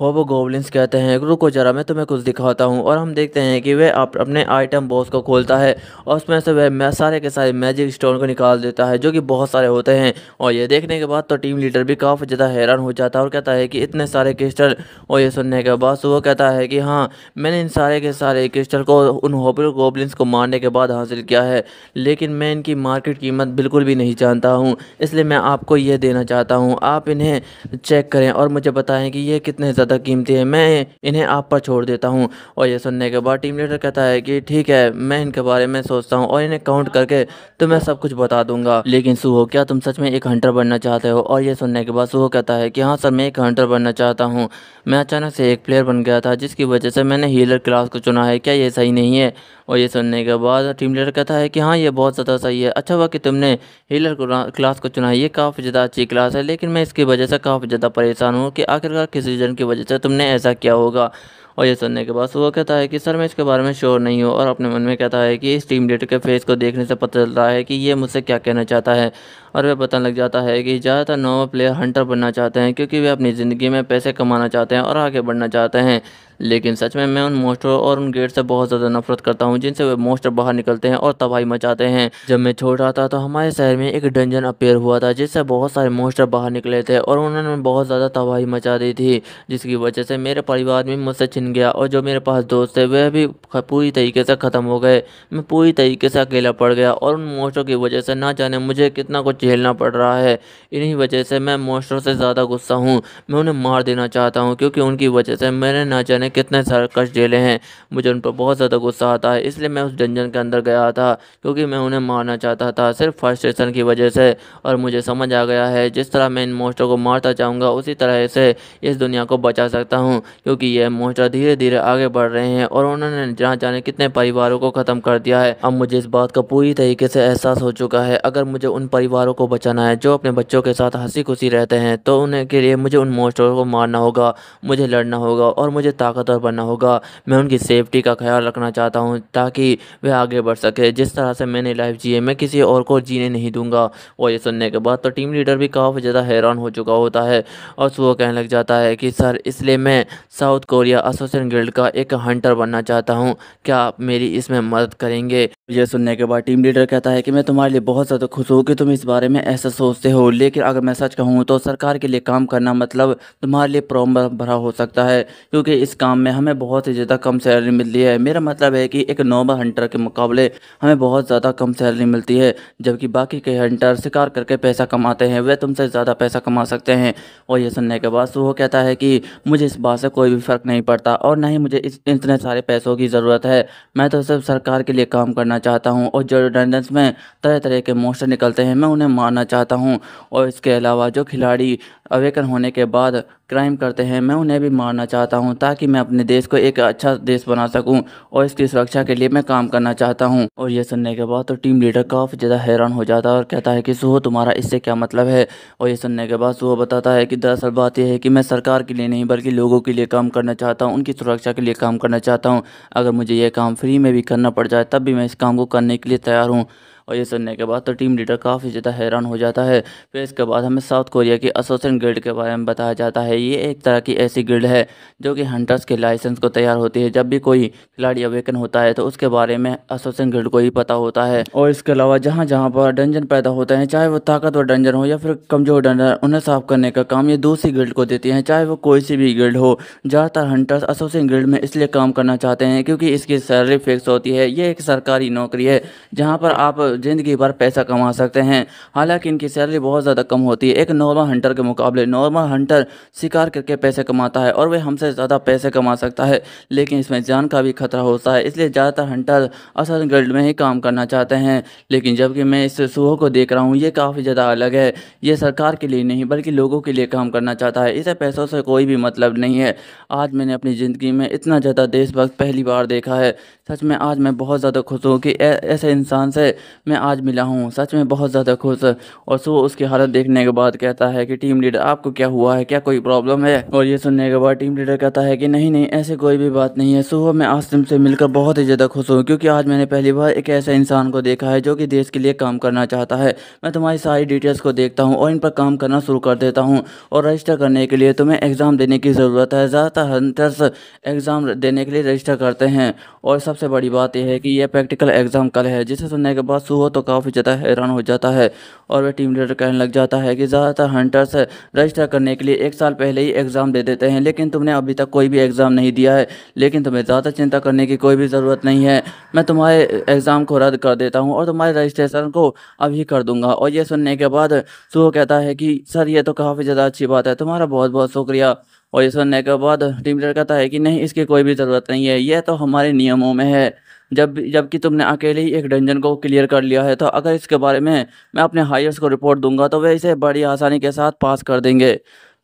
होबो गोबलिंस कहते हैं रुको जरा मैं तुम्हें कुछ दिखाता हूँ और हम देखते हैं कि वह आप अपने आइटम बॉक्स को खोलता है और उसमें से वह सारे के सारे मैजिक स्टोन को निकाल देता है जो कि बहुत सारे होते हैं और ये देखने के बाद तो टीम लीडर भी काफ़ी ज़्यादा हैरान हो जाता है और कहता है कि इतने सारे क्रिस्टल और ये सुनने के बाद वो कहता है कि हाँ मैंने इन सारे के सारे क्रिस्टल को उन होबो गोबलिंस को मारने के बाद हासिल किया है लेकिन मैं इनकी मार्केट कीमत बिल्कुल भी नहीं जानता हूँ इसलिए मैं आपको ये देना चाहता हूँ आप इन्हें चेक करें और मुझे बताएँ कि ये कितने ज़्यादा कीमती है मैं इन्हें आप पर छोड़ देता हूँ और यह सुनने के बाद टीम लीडर कहता है कि ठीक है मैं इनके बारे में सोचता हूँ और इन्हें काउंट करके तुम्हें सब कुछ बता दूंगा लेकिन सुहो क्या तुम सच में एक हंटर बनना चाहते हो और यह सुनने के बाद सुहो कहता है कि हाँ सर मैं एक हंटर बनना चाहता हूँ मैं अचानक से एक प्लेयर बन गया था जिसकी वजह से मैंने हीलर क्लास को चुना है क्या ये सही नहीं है और ये सुनने के बाद टीम लीडर कहता है कि हाँ ये बहुत ज़्यादा सही है अच्छा हुआ कि तुमने हीलर को क्लास को चुना है ये काफ़ी ज़्यादा अच्छी क्लास है लेकिन मैं इसकी वजह से काफ़ी ज़्यादा परेशान हूँ कि आखिरकार किस रीज़न की वजह से तुमने ऐसा किया होगा और ये सुनने के बाद वो कहता है कि सर मैं इसके बारे में श्योर नहीं हूँ और अपने मन में कहता है कि इस टीम लीडर के फेस को देखने से पता चलता है कि ये मुझसे क्या कहना चाहता है और वह पता लग जाता है कि ज़्यादातर नोवा प्लेयर हंटर बनना चाहते हैं क्योंकि वे अपनी ज़िंदगी में पैसे कमाना चाहते हैं और आगे बढ़ना चाहते हैं लेकिन सच में मैं उन मोस्टरों और उन गेट से बहुत ज़्यादा नफरत करता हूँ जिनसे वे मोस्टर बाहर निकलते हैं और तबाही मचाते हैं जब मैं छोटा था तो हमारे शहर में एक डंजन अपेयर हुआ था जिससे बहुत सारे मोस्टर बाहर निकले थे और उन्होंने बहुत ज़्यादा तबाही मचा दी थी जिसकी वजह से मेरे परिवार भी मुझसे छिन गया और जो मेरे पास दोस्त थे वह भी पूरी तरीके से ख़त्म हो गए मैं पूरी तरीके से अकेला पड़ गया और उन मोस्टरों की वजह से ना जाने मुझे कितना कुछ झेलना पड़ रहा है इन्हीं वजह से मैं मोस्टरों से ज़्यादा गुस्सा हूँ मैं उन्हें मार देना चाहता हूँ क्योंकि उनकी वजह से मैंने ना जाने कितने सारे कष्ट झेले हैं मुझे उन पर बहुत ज़्यादा गुस्सा आता है इसलिए मैं उस डंजन के अंदर गया था क्योंकि मैं उन्हें मारना चाहता था सिर्फ फ्रस्ट्रेशन की वजह से और मुझे समझ आ गया है जिस तरह मैं इन मोस्टरों को मारता चाहूँगा उसी तरह से इस दुनिया को बचा सकता हूँ क्योंकि यह मोस्टर धीरे धीरे आगे बढ़ रहे हैं और उन्होंने जहाँ जाने कितने परिवारों को ख़त्म कर दिया है अब मुझे इस बात का पूरी तरीके से एहसास हो चुका है अगर मुझे उन परिवार परिवारों को बचाना है जो अपने बच्चों के साथ हंसी खुशी रहते हैं तो उन्हें के लिए मुझे उन मोस्टरों को मारना होगा मुझे लड़ना होगा और मुझे ताकतवर बनना होगा मैं उनकी सेफ्टी का ख्याल रखना चाहता हूँ ताकि वे आगे बढ़ सके जिस तरह से मैंने लाइफ जिए मैं किसी और को जीने नहीं दूंगा और ये सुनने के बाद तो टीम लीडर भी काफ़ी ज़्यादा हैरान हो चुका होता है और वो कहने लग जाता है कि सर इसलिए मैं साउथ कोरिया एसोसिएशन गिल्ड का एक हंटर बनना चाहता हूँ क्या आप मेरी इसमें मदद करेंगे ये सुनने के बाद टीम लीडर कहता है कि मैं तुम्हारे लिए बहुत ज़्यादा खुश हूँ कि तुम इस बात बारे में ऐसा सोचते हो लेकिन अगर मैं सच कहूँ तो सरकार के लिए काम करना मतलब तुम्हारे लिए प्रॉब्लम भरा हो सकता है क्योंकि इस काम में हमें बहुत ही ज़्यादा कम सैलरी मिलती है मेरा मतलब है कि एक नॉर्मल हंटर के मुकाबले हमें बहुत ज़्यादा कम सैलरी मिलती है जबकि बाकी के हंटर शिकार करके पैसा कमाते हैं वह तुमसे ज़्यादा पैसा कमा सकते हैं और यह सुनने के बाद वो कहता है कि मुझे इस बात से कोई भी फ़र्क नहीं पड़ता और ना ही मुझे इस इतने सारे पैसों की ज़रूरत है मैं तो सिर्फ सरकार के लिए काम करना चाहता हूँ और जो में तरह तरह के मोस्टर निकलते हैं मैं उन्हें में मारना चाहता हूँ और इसके अलावा जो खिलाड़ी अवेकन होने के बाद क्राइम करते हैं मैं उन्हें भी मारना चाहता हूँ ताकि मैं अपने देश को एक अच्छा देश बना सकूँ और इसकी सुरक्षा के लिए मैं काम करना चाहता हूँ और यह सुनने के बाद तो टीम लीडर काफ़ी ज़्यादा हैरान हो जाता है और कहता है कि सुहो तुम्हारा इससे क्या मतलब है और यह सुनने के बाद सुहो बताता है कि दरअसल बात यह है कि मैं सरकार के लिए नहीं बल्कि लोगों के लिए काम करना चाहता हूँ उनकी सुरक्षा के लिए काम करना चाहता हूँ अगर मुझे यह काम फ्री में भी करना पड़ जाए तब भी मैं इस काम को करने के लिए तैयार हूँ और ये सुनने के बाद तो टीम लीडर काफ़ी ज़्यादा हैरान हो जाता है फिर इसके बाद हमें साउथ कोरिया की एसोसिएशन गिल्ड के बारे में बताया जाता है ये एक तरह की ऐसी गिल्ड है जो कि हंटर्स के लाइसेंस को तैयार होती है जब भी कोई खिलाड़ी अवेकन होता है तो उसके बारे में एसोसिएशन गिल्ड को ही पता होता है और इसके अलावा जहाँ जहाँ पर डंजन पैदा होते हैं चाहे वो ताकतवर डंजन हो या फिर कमज़ोर डंजन उन्हें साफ करने का काम ये दूसरी गिल्ड को देती हैं चाहे वो कोई सी भी गिल्ड हो ज़्यादातर हंटर्स एसोसिएशन गिल्ड में इसलिए काम करना चाहते हैं क्योंकि इसकी सैलरी फिक्स होती है ये एक सरकारी नौकरी है जहाँ पर आप ज़िंदगी भर पैसा कमा सकते हैं हालांकि इनकी सैलरी बहुत ज़्यादा कम होती है एक नॉर्मल हंटर के मुकाबले नॉर्मल हंटर शिकार करके पैसे कमाता है और वह हमसे ज़्यादा पैसे कमा सकता है लेकिन इसमें जान का भी खतरा होता है इसलिए ज़्यादातर हंटर असल गर्ल्ड में ही काम करना चाहते हैं लेकिन जबकि मैं इस सुबह को देख रहा हूँ ये काफ़ी ज़्यादा अलग है ये सरकार के लिए नहीं बल्कि लोगों के लिए काम करना चाहता है इसे पैसों से कोई भी मतलब नहीं है आज मैंने अपनी ज़िंदगी में इतना ज़्यादा देशभक्त पहली बार देखा है सच में आज मैं बहुत ज़्यादा खुश हूँ कि ऐसे इंसान से मैं आज मिला हूँ सच में बहुत ज़्यादा खुश और सो उसकी हालत देखने के बाद कहता है कि टीम लीडर आपको क्या हुआ है क्या कोई प्रॉब्लम है और ये सुनने के बाद टीम लीडर कहता है कि नहीं नहीं ऐसे कोई भी बात नहीं है सो मैं आसिम से मिलकर बहुत ही ज़्यादा खुश हूँ क्योंकि आज मैंने पहली बार एक ऐसे इंसान को देखा है जो कि देश के लिए काम करना चाहता है मैं तुम्हारी सारी डिटेल्स को देखता हूँ और इन पर काम करना शुरू कर देता हूँ और रजिस्टर करने के लिए तुम्हें एग्ज़ाम देने की ज़रूरत है ज़्यादातर हंटर्स एग्ज़ाम देने के लिए रजिस्टर करते हैं और सब सबसे बड़ी बात यह है कि यह प्रैक्टिकल एग्जाम कल है जिसे सुनने के बाद सुबह तो काफ़ी ज़्यादा हैरान हो जाता है और वह टीम लीडर कहने लग जाता है कि ज़्यादातर हंटर्स रजिस्टर करने के लिए एक साल पहले ही एग्ज़ाम दे देते हैं लेकिन तुमने अभी तक कोई भी एग्ज़ाम नहीं दिया है लेकिन तुम्हें ज़्यादा चिंता करने की कोई भी ज़रूरत नहीं है मैं तुम्हारे एग्ज़ाम को रद्द कर देता हूँ और तुम्हारे रजिस्ट्रेशन को अभी कर दूंगा और यह सुनने के बाद सुबह कहता है कि सर ये तो काफ़ी ज़्यादा अच्छी बात है तुम्हारा बहुत बहुत शुक्रिया और ये सुनने के बाद टीम लीडर कहता है कि नहीं इसकी कोई भी ज़रूरत नहीं है यह तो हमारे नियमों में है जब जबकि तुमने अकेले ही एक डंजन को क्लियर कर लिया है तो अगर इसके बारे में मैं अपने हायर्स को रिपोर्ट दूंगा तो वे इसे बड़ी आसानी के साथ पास कर देंगे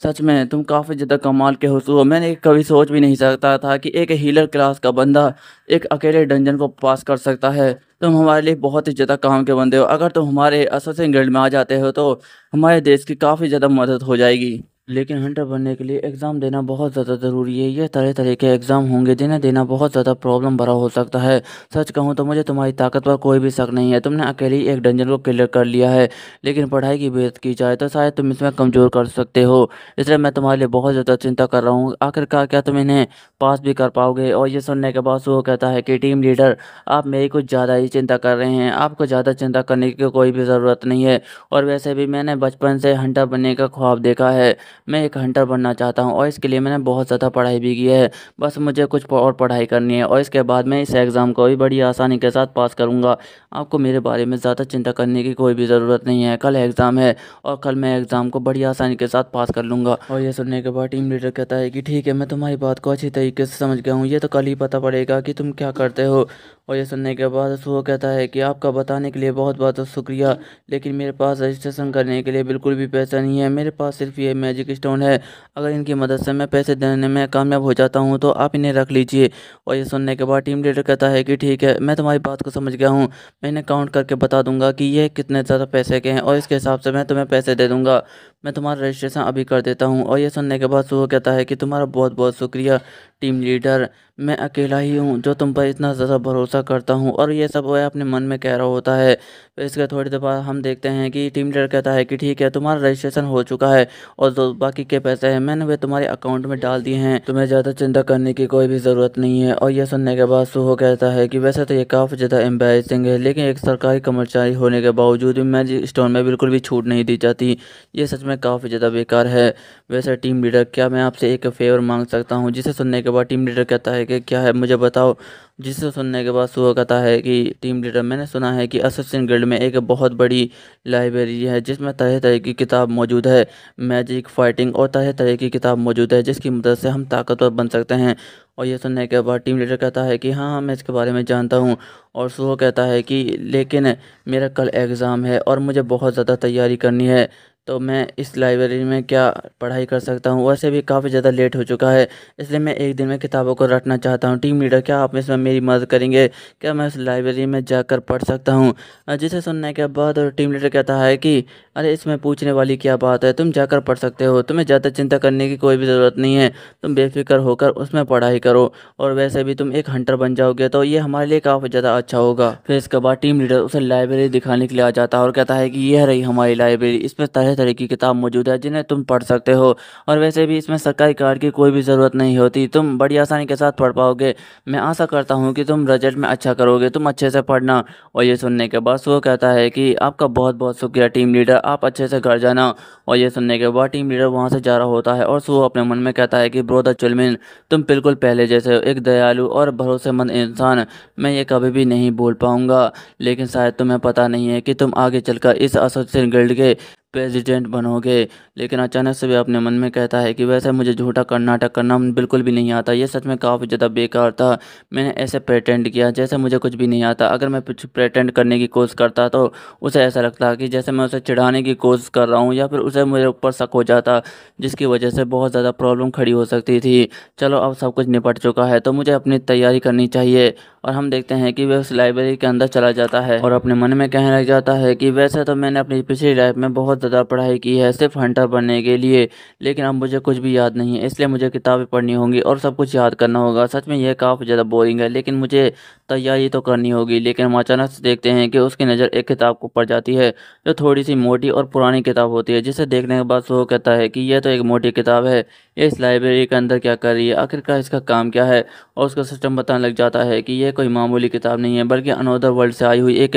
सच में तुम काफ़ी ज़्यादा कमाल के हो मैंने कभी सोच भी नहीं सकता था कि एक हीलर क्लास का बंदा एक अकेले डंजन को पास कर सकता है तुम हमारे लिए बहुत ही ज़्यादा काम के बंदे हो अगर तुम हमारे असल गिल्ड में आ जाते हो तो हमारे देश की काफ़ी ज़्यादा मदद हो जाएगी लेकिन हंटर बनने के लिए एग्ज़ाम देना बहुत ज़्यादा ज़रूरी है यह तरह तरह के एग्ज़ाम होंगे जिन्हें देना बहुत ज़्यादा प्रॉब्लम भरा हो सकता है सच कहूँ तो मुझे तुम्हारी ताकत पर कोई भी शक नहीं है तुमने अकेले ही एक डंजन को क्लियर कर लिया है लेकिन पढ़ाई की बेहद की जाए तो शायद तुम इसमें कमज़ोर कर सकते हो इसलिए मैं तुम्हारे लिए बहुत ज़्यादा चिंता कर रहा हूँ आखिरकार क्या तुम इन्हें पास भी कर पाओगे और ये सुनने के बाद वो कहता है कि टीम लीडर आप मेरी कुछ ज़्यादा ही चिंता कर रहे हैं आपको ज़्यादा चिंता करने की कोई भी ज़रूरत नहीं है और वैसे भी मैंने बचपन से हंटर बनने का ख्वाब देखा है मैं एक हंटर बनना चाहता हूँ और इसके लिए मैंने बहुत ज़्यादा पढ़ाई भी की है बस मुझे कुछ और पढ़ाई करनी है और इसके बाद मैं इस एग्ज़ाम को भी बड़ी आसानी के साथ पास करूँगा आपको मेरे बारे में ज़्यादा चिंता करने की कोई भी ज़रूरत नहीं है कल एग्ज़ाम है और कल मैं एग्ज़ाम को बड़ी आसानी के साथ पास कर लूँगा और ये सुनने के बाद टीम लीडर कहता है कि ठीक है मैं तुम्हारी बात को अच्छी तरीके से समझ गया हूँ ये तो कल ही पता पड़ेगा कि तुम क्या करते हो और ये सुनने के बाद वो कहता है कि आपका बताने के लिए बहुत बहुत शुक्रिया लेकिन मेरे पास रजिस्ट्रेशन करने के लिए बिल्कुल भी पैसा नहीं है मेरे पास सिर्फ ये मैजिक मैजिक स्टोन है अगर इनकी मदद से मैं पैसे देने में कामयाब हो जाता हूँ तो आप इन्हें रख लीजिए और ये सुनने के बाद टीम लीडर कहता है कि ठीक है मैं तुम्हारी बात को समझ गया हूँ मैं इन्हें काउंट करके बता दूंगा कि ये कितने ज़्यादा पैसे के हैं और इसके हिसाब से मैं तुम्हें पैसे दे दूँगा मैं तुम्हारा रजिस्ट्रेशन अभी कर देता हूँ और यह सुनने के बाद सुबह कहता है कि तुम्हारा बहुत बहुत शुक्रिया टीम लीडर मैं अकेला ही हूँ जो तुम पर इतना ज़्यादा भरोसा करता हूँ और ये सब वह अपने मन में कह रहा होता है फिर इसके थोड़ी देर बाद हम देखते हैं कि टीम लीडर कहता है कि ठीक है तुम्हारा रजिस्ट्रेशन हो चुका है और जो बाकी के पैसे हैं मैंने वे तुम्हारे अकाउंट में डाल दिए हैं तुम्हें ज़्यादा चिंता करने की कोई भी ज़रूरत नहीं है और यह सुनने के बाद सुहो कहता है कि वैसे तो ये काफ़ी ज़्यादा एम्बेसिंग है लेकिन एक सरकारी कर्मचारी होने के बावजूद भी मैं स्टोन में बिल्कुल भी छूट नहीं दी जाती ये सच में में काफ़ी ज़्यादा बेकार है वैसे टीम लीडर क्या मैं आपसे एक फेवर मांग सकता हूँ जिसे सुनने के बाद टीम लीडर कहता है कि क्या है मुझे बताओ जिसे सुनने के बाद सुबह कहता है कि टीम लीडर मैंने सुना है कि असिस्टेंट गिल्ड में एक बहुत बड़ी लाइब्रेरी है जिसमें तरह तरह की किताब मौजूद है मैजिक फाइटिंग और तरह तरह की किताब मौजूद है जिसकी मदद से हम ताकतवर बन सकते हैं और यह सुनने के बाद टीम लीडर कहता है कि हाँ हाँ मैं इसके बारे में जानता हूँ और सुबह कहता है कि लेकिन मेरा कल एग्ज़ाम है और मुझे बहुत ज़्यादा तैयारी करनी है तो मैं इस लाइब्रेरी में क्या पढ़ाई कर सकता हूँ वैसे भी काफ़ी ज़्यादा लेट हो चुका है इसलिए मैं एक दिन में किताबों को रटना चाहता हूँ टीम लीडर क्या आप इसमें मेरी मदद करेंगे क्या मैं उस लाइब्रेरी में जाकर पढ़ सकता हूँ जिसे सुनने के बाद और टीम लीडर कहता है कि अरे इसमें पूछने वाली क्या बात है तुम जाकर पढ़ सकते हो तुम्हें ज़्यादा चिंता करने की कोई भी ज़रूरत नहीं है तुम बेफिक्र होकर उसमें पढ़ाई करो और वैसे भी तुम एक हंटर बन जाओगे तो ये हमारे लिए काफ़ी ज़्यादा अच्छा होगा फिर इसके बाद टीम लीडर उसे लाइब्रेरी दिखाने के लिए आ जाता है और कहता है कि यह रही हमारी लाइब्रेरी इसमें तरह तरह तरह की किताब मौजूद है जिन्हें तुम पढ़ सकते हो और वैसे भी इसमें सरकारी कार्ड की कोई भी ज़रूरत नहीं होती तुम बड़ी आसानी के साथ पढ़ पाओगे मैं आशा करता हूँ कि तुम रिजल्ट में अच्छा करोगे तुम अच्छे से पढ़ना और ये सुनने के बाद वो कहता है कि आपका बहुत बहुत शुक्रिया टीम लीडर आप अच्छे से घर जाना और ये सुनने के बाद टीम लीडर वहाँ से जा रहा होता है और सो अपने मन में कहता है कि ब्रोदा चुलमिन तुम बिल्कुल पहले जैसे एक दयालु और भरोसेमंद इंसान मैं ये कभी भी नहीं भूल पाऊँगा लेकिन शायद तुम्हें पता नहीं है कि तुम आगे चलकर इस असोसिएशन गिल्ड के प्रेसिडेंट बनोगे लेकिन अचानक से वह अपने मन में कहता है कि वैसे मुझे झूठा कर्नाटक करना बिल्कुल भी नहीं आता यह सच में काफ़ी ज़्यादा बेकार था मैंने ऐसे पेटेंट किया जैसे मुझे कुछ भी नहीं आता अगर मैं कुछ पेटेंट करने की कोशिश करता तो उसे ऐसा लगता कि जैसे मैं उसे चिढ़ाने की कोशिश कर रहा हूँ या फिर उसे मेरे ऊपर शक हो जाता जिसकी वजह से बहुत ज़्यादा प्रॉब्लम खड़ी हो सकती थी चलो अब सब कुछ निपट चुका है तो मुझे अपनी तैयारी करनी चाहिए और हम देखते हैं कि वह उस लाइब्रेरी के अंदर चला जाता है और अपने मन में कहने लग जाता है कि वैसे तो मैंने अपनी पिछली लाइफ में बहुत ज़्यादा पढ़ाई की है सिर्फ हंटर बनने के लिए लेकिन अब मुझे कुछ भी याद नहीं है इसलिए मुझे किताबें पढ़नी होंगी और सब कुछ याद करना होगा सच में यह काफ़ी ज़्यादा बोरिंग है लेकिन मुझे तैयारी तो करनी होगी लेकिन हम अचानक से देखते हैं कि उसकी नज़र एक किताब को पड़ जाती है जो थोड़ी सी मोटी और पुरानी किताब होती है जिसे देखने के बाद सो कहता है कि यह तो एक मोटी किताब है इस लाइब्रेरी के अंदर क्या कर रही है आखिरकार इसका काम क्या है और उसका सिस्टम बताने लग जाता है कि यह कोई मामूली किताब नहीं है बल्कि अनोदर वर्ल्ड से आई हुई एक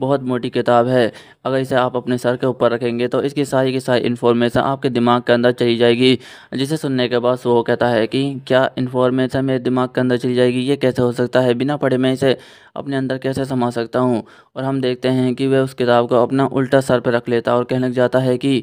बहुत मोटी किताब है अगर इसे आप अपने सर के ऊपर रखेंगे तो इसकी सारी की सारी इन्फॉर्मेशन आपके दिमाग के अंदर चली जाएगी जिसे सुनने के बाद सो कहता है कि क्या इन्फॉर्मेशन मेरे दिमाग के अंदर चली जाएगी ये कैसे हो सकता है बिना पढ़े मैं इसे अपने अंदर कैसे समा सकता हूँ और हम देखते हैं कि वह उस किताब को अपना उल्टा सर पर रख लेता और कहने जाता है कि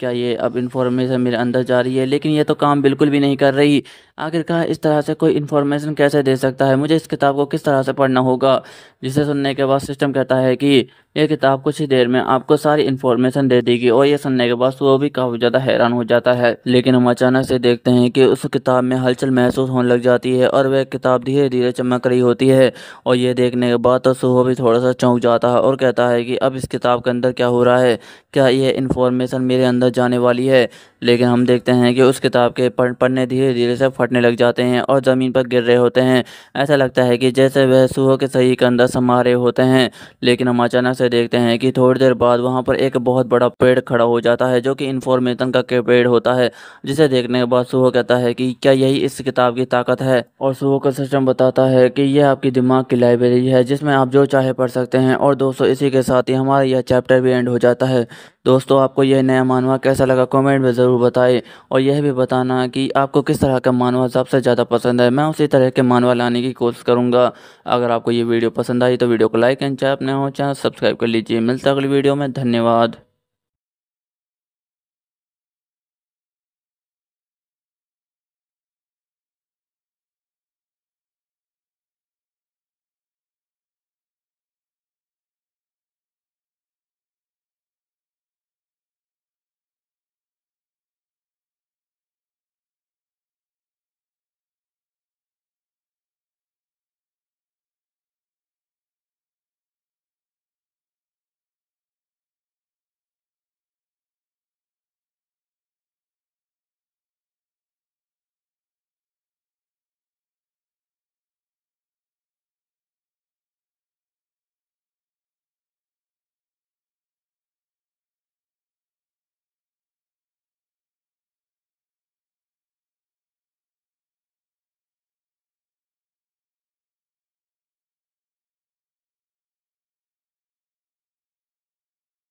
क्या ये अब इन्फॉर्मेशन मेरे अंदर जा रही है लेकिन ये तो काम बिल्कुल भी नहीं कर रही आखिरकार इस तरह से कोई इन्फॉर्मेशन कैसे दे सकता है मुझे इस किताब को किस तरह से पढ़ना होगा जिसे सुनने के बाद सिस्टम कहता है कि यह किताब कुछ ही देर में आपको सारी इन्फॉर्मेशन दे देगी और यह सुनने के बाद वो भी काफ़ी ज़्यादा हैरान हो जाता है लेकिन हम अचानक से देखते हैं कि उस किताब में हलचल महसूस होने लग जाती है और वह किताब धीरे धीरे चमक रही होती है और यह देखने के बाद तो सुबह भी थोड़ा सा चौंक जाता है और कहता है कि अब इस किताब के अंदर क्या हो रहा है क्या यह इन्फॉर्मेशन मेरे अंदर जाने वाली है लेकिन हम देखते हैं कि उस किताब के पढ़ने धीरे धीरे से फट फटने लग जाते हैं और ज़मीन पर गिर रहे होते हैं ऐसा लगता है कि जैसे वह सूहों के सही के अंदर समा रहे होते हैं लेकिन हम अचानक से देखते हैं कि थोड़ी देर बाद वहाँ पर एक बहुत बड़ा पेड़ खड़ा हो जाता है जो कि इन्फॉर्मेशन का पेड़ होता है जिसे देखने के बाद सूहो कहता है कि क्या यही इस किताब की ताकत है और सूहो का सिस्टम बताता है कि यह आपकी दिमाग की लाइब्रेरी है जिसमें आप जो चाहे पढ़ सकते हैं और दोस्तों इसी के साथ ही हमारा यह चैप्टर भी एंड हो जाता है दोस्तों आपको यह नया मानवा कैसा लगा कमेंट में ज़रूर बताएं और यह भी बताना कि आपको किस तरह का मानवा सबसे ज़्यादा पसंद है मैं उसी तरह के मानवा लाने की कोशिश करूँगा अगर आपको ये वीडियो पसंद आई तो वीडियो को लाइक एंड चैप अपने हो चैनल सब्सक्राइब कर लीजिए मिलता अगली वीडियो में धन्यवाद